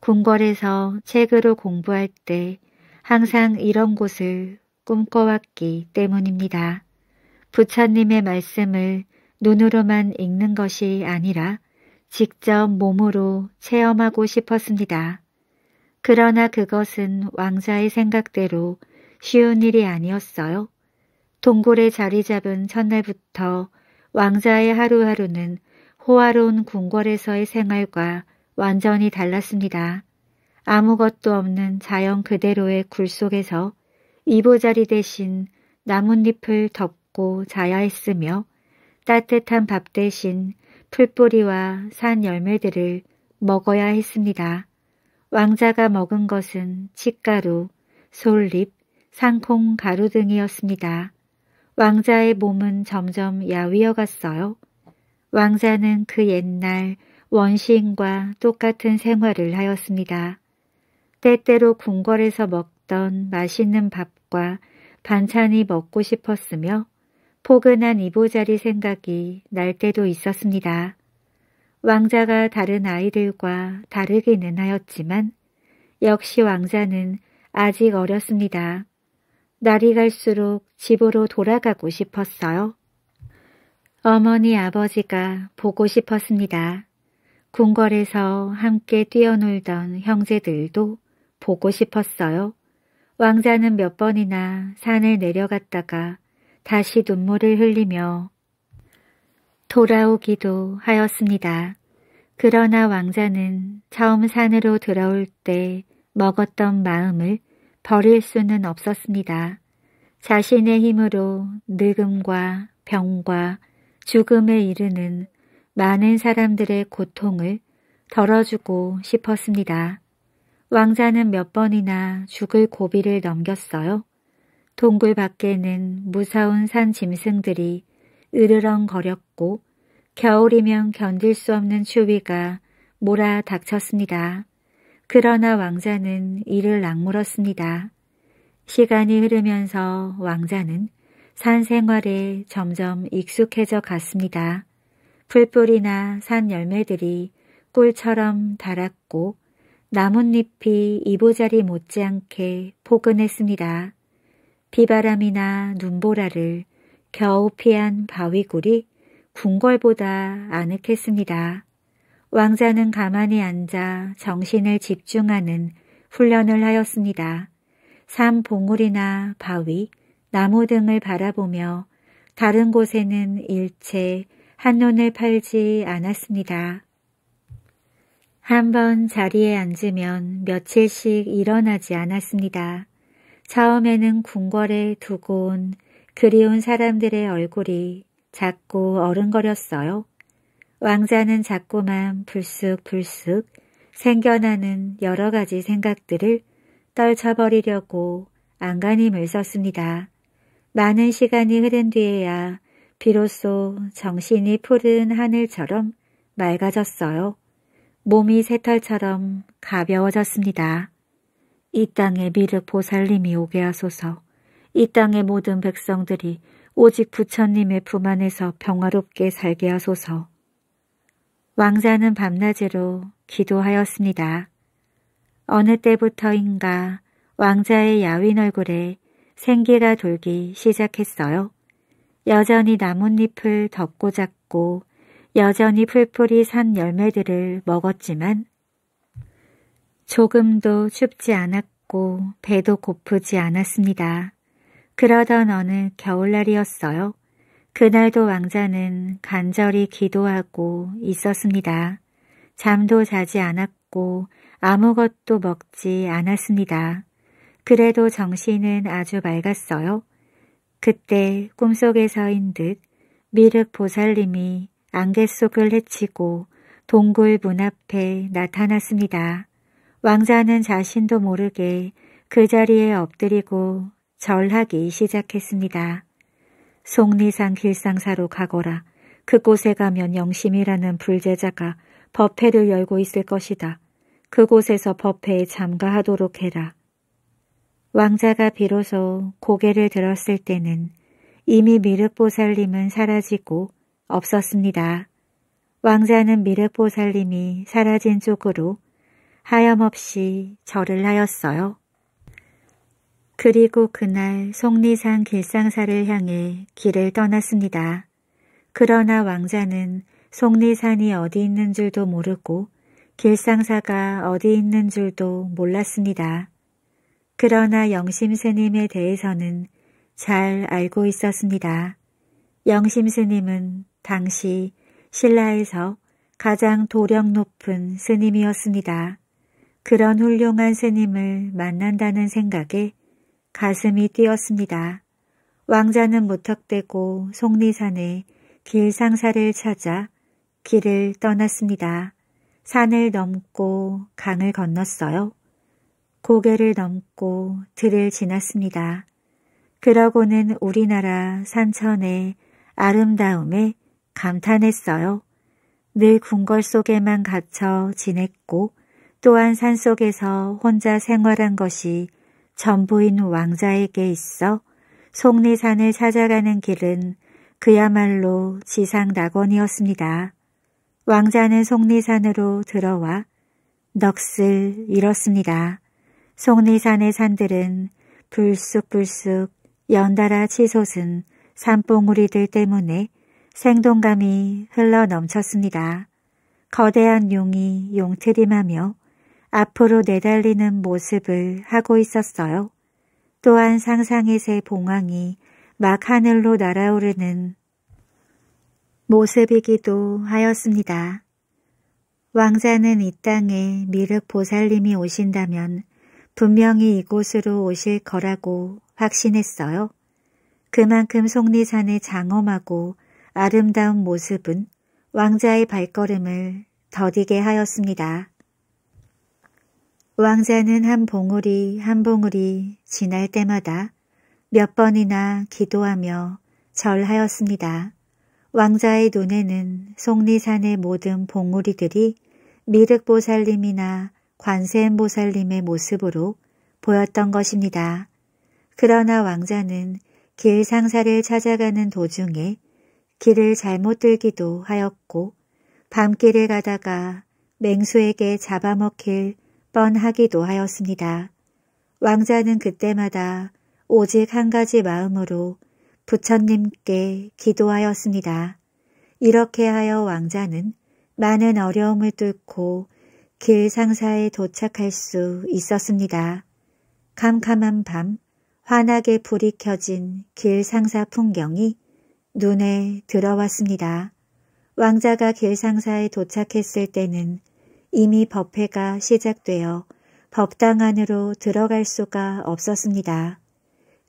궁궐에서 책으로 공부할 때 항상 이런 곳을 꿈꿔왔기 때문입니다. 부처님의 말씀을 눈으로만 읽는 것이 아니라 직접 몸으로 체험하고 싶었습니다. 그러나 그것은 왕자의 생각대로 쉬운 일이 아니었어요. 동굴에 자리 잡은 첫날부터 왕자의 하루하루는 호화로운 궁궐에서의 생활과 완전히 달랐습니다. 아무것도 없는 자연 그대로의 굴 속에서 이보자리 대신 나뭇잎을 덮고 자야 했으며 따뜻한 밥 대신 풀뿌리와 산 열매들을 먹어야 했습니다. 왕자가 먹은 것은 칡가루, 솔잎, 상콩 가루 등이었습니다. 왕자의 몸은 점점 야위어 갔어요. 왕자는 그 옛날 원시인과 똑같은 생활을 하였습니다. 때때로 궁궐에서 먹던 맛있는 밥과 반찬이 먹고 싶었으며 포근한 이보자리 생각이 날 때도 있었습니다. 왕자가 다른 아이들과 다르기는 하였지만 역시 왕자는 아직 어렸습니다. 날이 갈수록 집으로 돌아가고 싶었어요. 어머니 아버지가 보고 싶었습니다. 궁궐에서 함께 뛰어놀던 형제들도 보고 싶었어요. 왕자는 몇 번이나 산을 내려갔다가 다시 눈물을 흘리며 돌아오기도 하였습니다. 그러나 왕자는 처음 산으로 들어올 때 먹었던 마음을 버릴 수는 없었습니다. 자신의 힘으로 늙음과 병과 죽음에 이르는 많은 사람들의 고통을 덜어주고 싶었습니다. 왕자는 몇 번이나 죽을 고비를 넘겼어요. 동굴 밖에는 무서운산 짐승들이 으르렁거렸고 겨울이면 견딜 수 없는 추위가 몰아 닥쳤습니다. 그러나 왕자는 이를 악물었습니다. 시간이 흐르면서 왕자는 산 생활에 점점 익숙해져 갔습니다. 풀뿌리나 산 열매들이 꿀처럼 달았고 나뭇잎이 이보자리 못지않게 포근했습니다. 비바람이나 눈보라를 겨우 피한 바위굴이 궁궐보다 아늑했습니다. 왕자는 가만히 앉아 정신을 집중하는 훈련을 하였습니다. 산 봉우리나 바위, 나무 등을 바라보며 다른 곳에는 일체 한눈을 팔지 않았습니다. 한 번 자리에 앉으면 며칠씩 일어나지 않았습니다. 처음에는 궁궐에 두고 온 그리운 사람들의 얼굴이 작고 어른거렸어요. 왕자는 자꾸만 불쑥불쑥 생겨나는 여러 가지 생각들을 떨쳐버리려고 안간힘을 썼습니다. 많은 시간이 흐른 뒤에야 비로소 정신이 푸른 하늘처럼 맑아졌어요. 몸이 새털처럼 가벼워졌습니다. 이 땅에 미륵 보살님이 오게 하소서. 이 땅의 모든 백성들이 오직 부처님의 품 안에서 평화롭게 살게 하소서. 왕자는 밤낮으로 기도하였습니다. 어느 때부터인가 왕자의 야윈 얼굴에 생기가 돌기 시작했어요. 여전히 나뭇잎을 덮고 잡고 여전히 풀풀이 산 열매들을 먹었지만 조금도 춥지 않았고 배도 고프지 않았습니다. 그러던 어느 겨울날이었어요. 그날도 왕자는 간절히 기도하고 있었습니다. 잠도 자지 않았고 아무것도 먹지 않았습니다. 그래도 정신은 아주 맑았어요. 그때 꿈속에서인 듯 미륵 보살님이 안개 속을 헤치고 동굴 문 앞에 나타났습니다. 왕자는 자신도 모르게 그 자리에 엎드리고 절하기 시작했습니다. 속리산 길상사로 가거라. 그곳에 가면 영심이라는 불제자가 법회를 열고 있을 것이다. 그곳에서 법회에 참가하도록 해라. 왕자가 비로소 고개를 들었을 때는 이미 미륵보살님은 사라지고 없었습니다. 왕자는 미륵보살님이 사라진 쪽으로 하염없이 절을 하였어요. 그리고 그날 속리산 길상사를 향해 길을 떠났습니다. 그러나 왕자는 속리산이 어디 있는 줄도 모르고 길상사가 어디 있는 줄도 몰랐습니다. 그러나 영심스님에 대해서는 잘 알고 있었습니다. 영심스님은 당시 신라에서 가장 도령 높은 스님이었습니다. 그런 훌륭한 스님을 만난다는 생각에 가슴이 뛰었습니다. 왕자는 무턱대고 속리산의 길상사를 찾아 길을 떠났습니다. 산을 넘고 강을 건넜어요. 고개를 넘고 들을 지났습니다. 그러고는 우리나라 산천의 아름다움에 감탄했어요. 늘 궁궐 속에만 갇혀 지냈고 또한 산속에서 혼자 생활한 것이 전부인 왕자에게 있어 속리산을 찾아가는 길은 그야말로 지상 낙원이었습니다. 왕자는 속리산으로 들어와 넋을 잃었습니다. 속리산의 산들은 불쑥불쑥 연달아 치솟은 산봉우리들 때문에 생동감이 흘러 넘쳤습니다. 거대한 용이 용트림하며 앞으로 내달리는 모습을 하고 있었어요. 또한 상상의 새 봉황이 막 하늘로 날아오르는 모습이기도 하였습니다. 왕자는 이 땅에 미륵 보살님이 오신다면 분명히 이곳으로 오실 거라고 확신했어요. 그만큼 속리산의 장엄하고 아름다운 모습은 왕자의 발걸음을 더디게 하였습니다. 왕자는 한 봉우리 한 봉우리 지날 때마다 몇 번이나 기도하며 절하였습니다. 왕자의 눈에는 속리산의 모든 봉우리들이 미륵보살님이나 관세음보살님의 모습으로 보였던 것입니다. 그러나 왕자는 길 상사를 찾아가는 도중에 길을 잘못 들기도 하였고 밤길을 가다가 맹수에게 잡아먹힐 뻔하기도 하였습니다. 왕자는 그때마다 오직 한 가지 마음으로 부처님께 기도하였습니다. 이렇게 하여 왕자는 많은 어려움을 뚫고 길 상사에 도착할 수 있었습니다. 캄캄한 밤 환하게 불이 켜진 길 상사 풍경이 눈에 들어왔습니다. 왕자가 길 상사에 도착했을 때는 이미 법회가 시작되어 법당 안으로 들어갈 수가 없었습니다.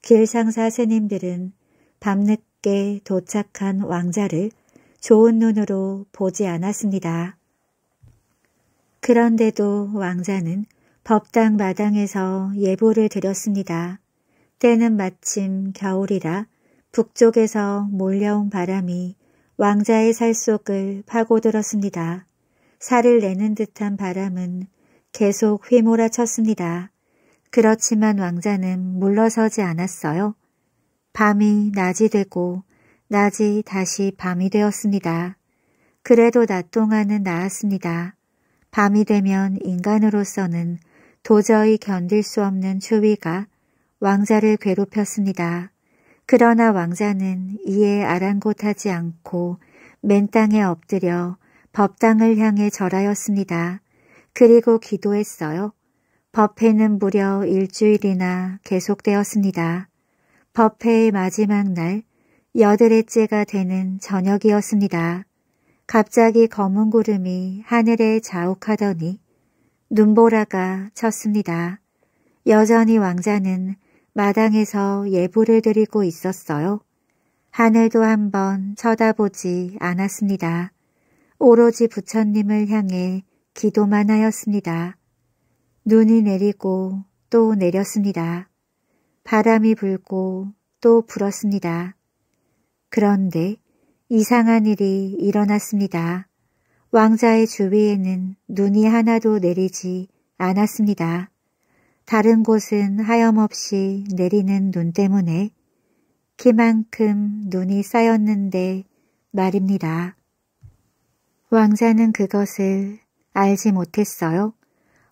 길상사 스님들은 밤늦게 도착한 왕자를 좋은 눈으로 보지 않았습니다. 그런데도 왕자는 법당 마당에서 예보를 드렸습니다. 때는 마침 겨울이라 북쪽에서 몰려온 바람이 왕자의 살 속을 파고들었습니다. 살을 내는 듯한 바람은 계속 휘몰아쳤습니다. 그렇지만 왕자는 물러서지 않았어요. 밤이 낮이 되고 낮이 다시 밤이 되었습니다. 그래도 낮 동안은 나았습니다. 밤이 되면 인간으로서는 도저히 견딜 수 없는 추위가 왕자를 괴롭혔습니다. 그러나 왕자는 이에 아랑곳하지 않고 맨 땅에 엎드려 법당을 향해 절하였습니다. 그리고 기도했어요. 법회는 무려 일주일이나 계속되었습니다. 법회의 마지막 날 여드레째가 되는 저녁이었습니다. 갑자기 검은 구름이 하늘에 자욱하더니 눈보라가 쳤습니다. 여전히 왕자는 마당에서 예불을 드리고 있었어요. 하늘도 한번 쳐다보지 않았습니다. 오로지 부처님을 향해 기도만 하였습니다. 눈이 내리고 또 내렸습니다. 바람이 불고 또 불었습니다. 그런데 이상한 일이 일어났습니다. 왕자의 주위에는 눈이 하나도 내리지 않았습니다. 다른 곳은 하염없이 내리는 눈 때문에 키만큼 눈이 쌓였는데 말입니다. 왕자는 그것을 알지 못했어요.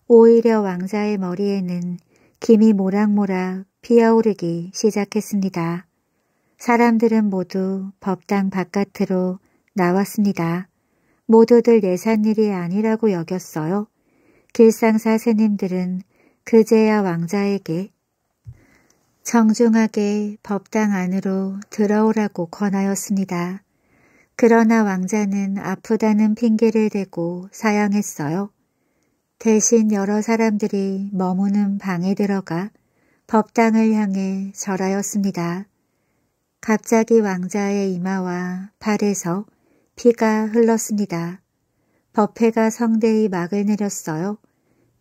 오히려 왕자의 머리에는 김이 모락모락 피어오르기 시작했습니다. 사람들은 모두 법당 바깥으로 나왔습니다. 모두들 예산일이 아니라고 여겼어요. 길상사 스님들은 그제야 왕자에게 정중하게 법당 안으로 들어오라고 권하였습니다. 그러나 왕자는 아프다는 핑계를 대고 사양했어요. 대신 여러 사람들이 머무는 방에 들어가 법당을 향해 절하였습니다. 갑자기 왕자의 이마와 발에서 피가 흘렀습니다. 법회가 성대히 막을 내렸어요.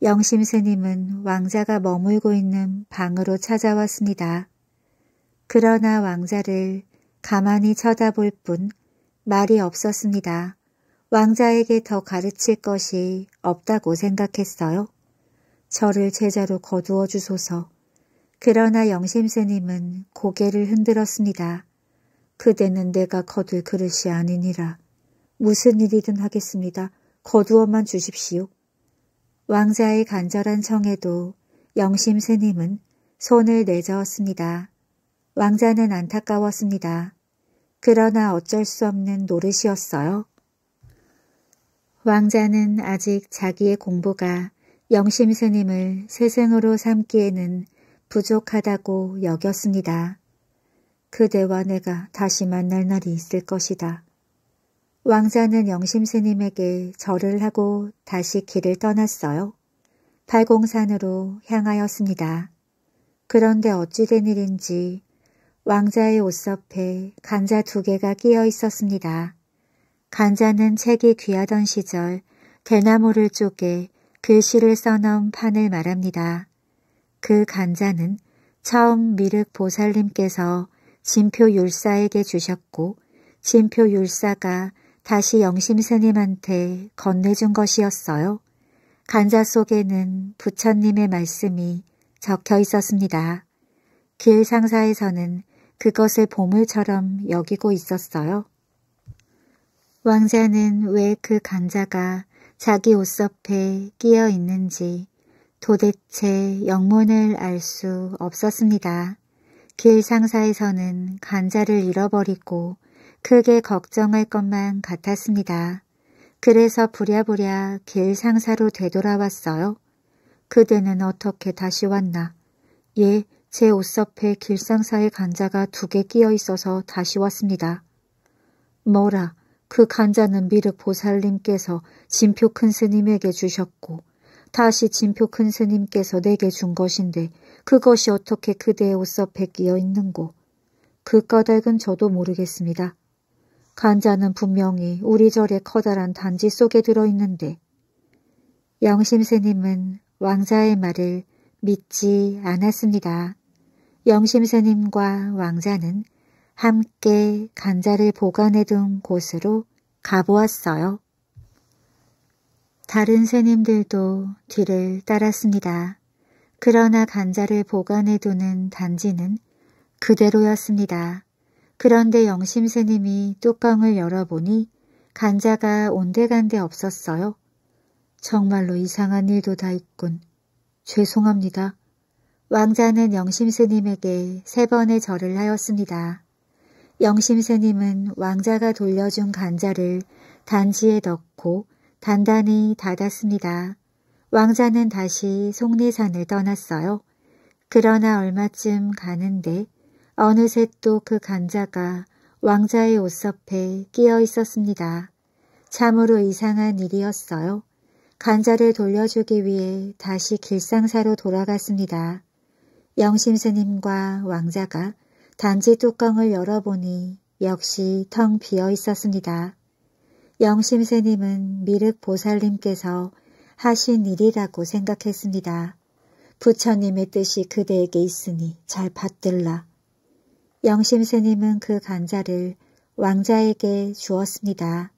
영심 스님은 왕자가 머물고 있는 방으로 찾아왔습니다. 그러나 왕자를 가만히 쳐다볼 뿐 말이 없었습니다. 왕자에게 더 가르칠 것이 없다고 생각했어요. 저를 제자로 거두어 주소서. 그러나 영심스님은 고개를 흔들었습니다. 그대는 내가 거둘 그릇이 아니니라. 무슨 일이든 하겠습니다. 거두어만 주십시오. 왕자의 간절한 청에도 영심스님은 손을 내저었습니다. 왕자는 안타까웠습니다. 그러나 어쩔 수 없는 노릇이었어요. 왕자는 아직 자기의 공부가 영심 스님을 스생으로 삼기에는 부족하다고 여겼습니다. 그대와 내가 다시 만날 날이 있을 것이다. 왕자는 영심 스님에게 절을 하고 다시 길을 떠났어요. 팔공산으로 향하였습니다. 그런데 어찌된 일인지 왕자의 옷섭에 간자 두 개가 끼어 있었습니다. 간자는 책이 귀하던 시절 대나무를 쪼개 글씨를 써넣은 판을 말합니다. 그 간자는 처음 미륵 보살님께서 진표 율사에게 주셨고 진표 율사가 다시 영심스님한테 건네준 것이었어요. 간자 속에는 부처님의 말씀이 적혀 있었습니다. 길상사에서는 그것을 보물처럼 여기고 있었어요. 왕자는 왜 그 간자가 자기 옷섭에 끼어 있는지 도대체 영문을 알 수 없었습니다. 길 상사에서는 간자를 잃어버리고 크게 걱정할 것만 같았습니다. 그래서 부랴부랴 길 상사로 되돌아왔어요. 그대는 어떻게 다시 왔나? 예, 제 옷옆에 길상사의 간자가 두 개 끼어 있어서 다시 왔습니다. 뭐라 그 간자는 미륵 보살님께서 진표 큰 스님에게 주셨고 다시 진표 큰 스님께서 내게 준 것인데 그것이 어떻게 그대의 옷옆에 끼어 있는고 그 까닭은 저도 모르겠습니다. 간자는 분명히 우리 절의 커다란 단지 속에 들어있는데 영심스님은 왕자의 말을 믿지 않았습니다. 영심스님과 왕자는 함께 간자를 보관해둔 곳으로 가보았어요. 다른 스님들도 뒤를 따랐습니다. 그러나 간자를 보관해두는 단지는 그대로였습니다. 그런데 영심스님이 뚜껑을 열어보니 간자가 온데간데 없었어요. 정말로 이상한 일도 다 있군. 죄송합니다. 왕자는 영심스님에게 세 번의 절을 하였습니다. 영심스님은 왕자가 돌려준 간자를 단지에 넣고 단단히 닫았습니다. 왕자는 다시 속리산을 떠났어요. 그러나 얼마쯤 가는데 어느새 또 그 간자가 왕자의 옷섭에 끼어 있었습니다. 참으로 이상한 일이었어요. 간자를 돌려주기 위해 다시 길상사로 돌아갔습니다. 영심스님과 왕자가 단지 뚜껑을 열어보니 역시 텅 비어 있었습니다. 영심스님은 미륵보살님께서 하신 일이라고 생각했습니다. 부처님의 뜻이 그대에게 있으니 잘 받들라. 영심스님은 그 간자를 왕자에게 주었습니다.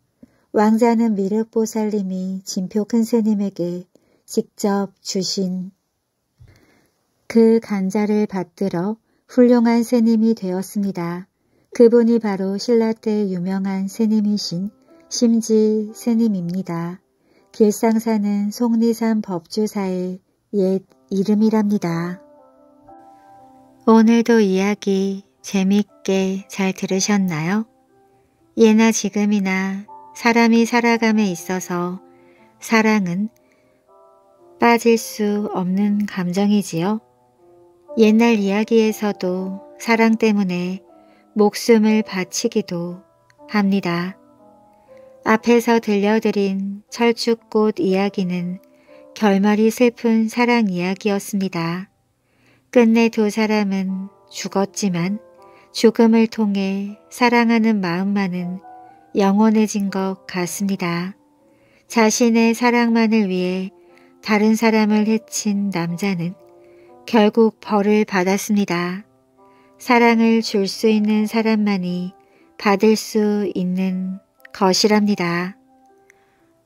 왕자는 미륵보살님이 진표 큰스님에게 직접 주신 그 간자를 받들어 훌륭한 스님이 되었습니다. 그분이 바로 신라때 유명한 스님이신 심지 스님입니다. 길상사는 속리산 법주사의 옛 이름이랍니다. 오늘도 이야기 재밌게 잘 들으셨나요? 예나 지금이나 사람이 살아감에 있어서 사랑은 빠질 수 없는 감정이지요. 옛날 이야기에서도 사랑 때문에 목숨을 바치기도 합니다. 앞에서 들려드린 철쭉꽃 이야기는 결말이 슬픈 사랑 이야기였습니다. 끝내 두 사람은 죽었지만 죽음을 통해 사랑하는 마음만은 영원해진 것 같습니다. 자신의 사랑만을 위해 다른 사람을 해친 남자는 결국 벌을 받았습니다. 사랑을 줄 수 있는 사람만이 받을 수 있는 것이랍니다.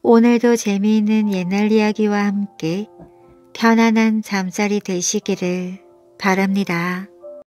오늘도 재미있는 옛날 이야기와 함께 편안한 잠자리 되시기를 바랍니다.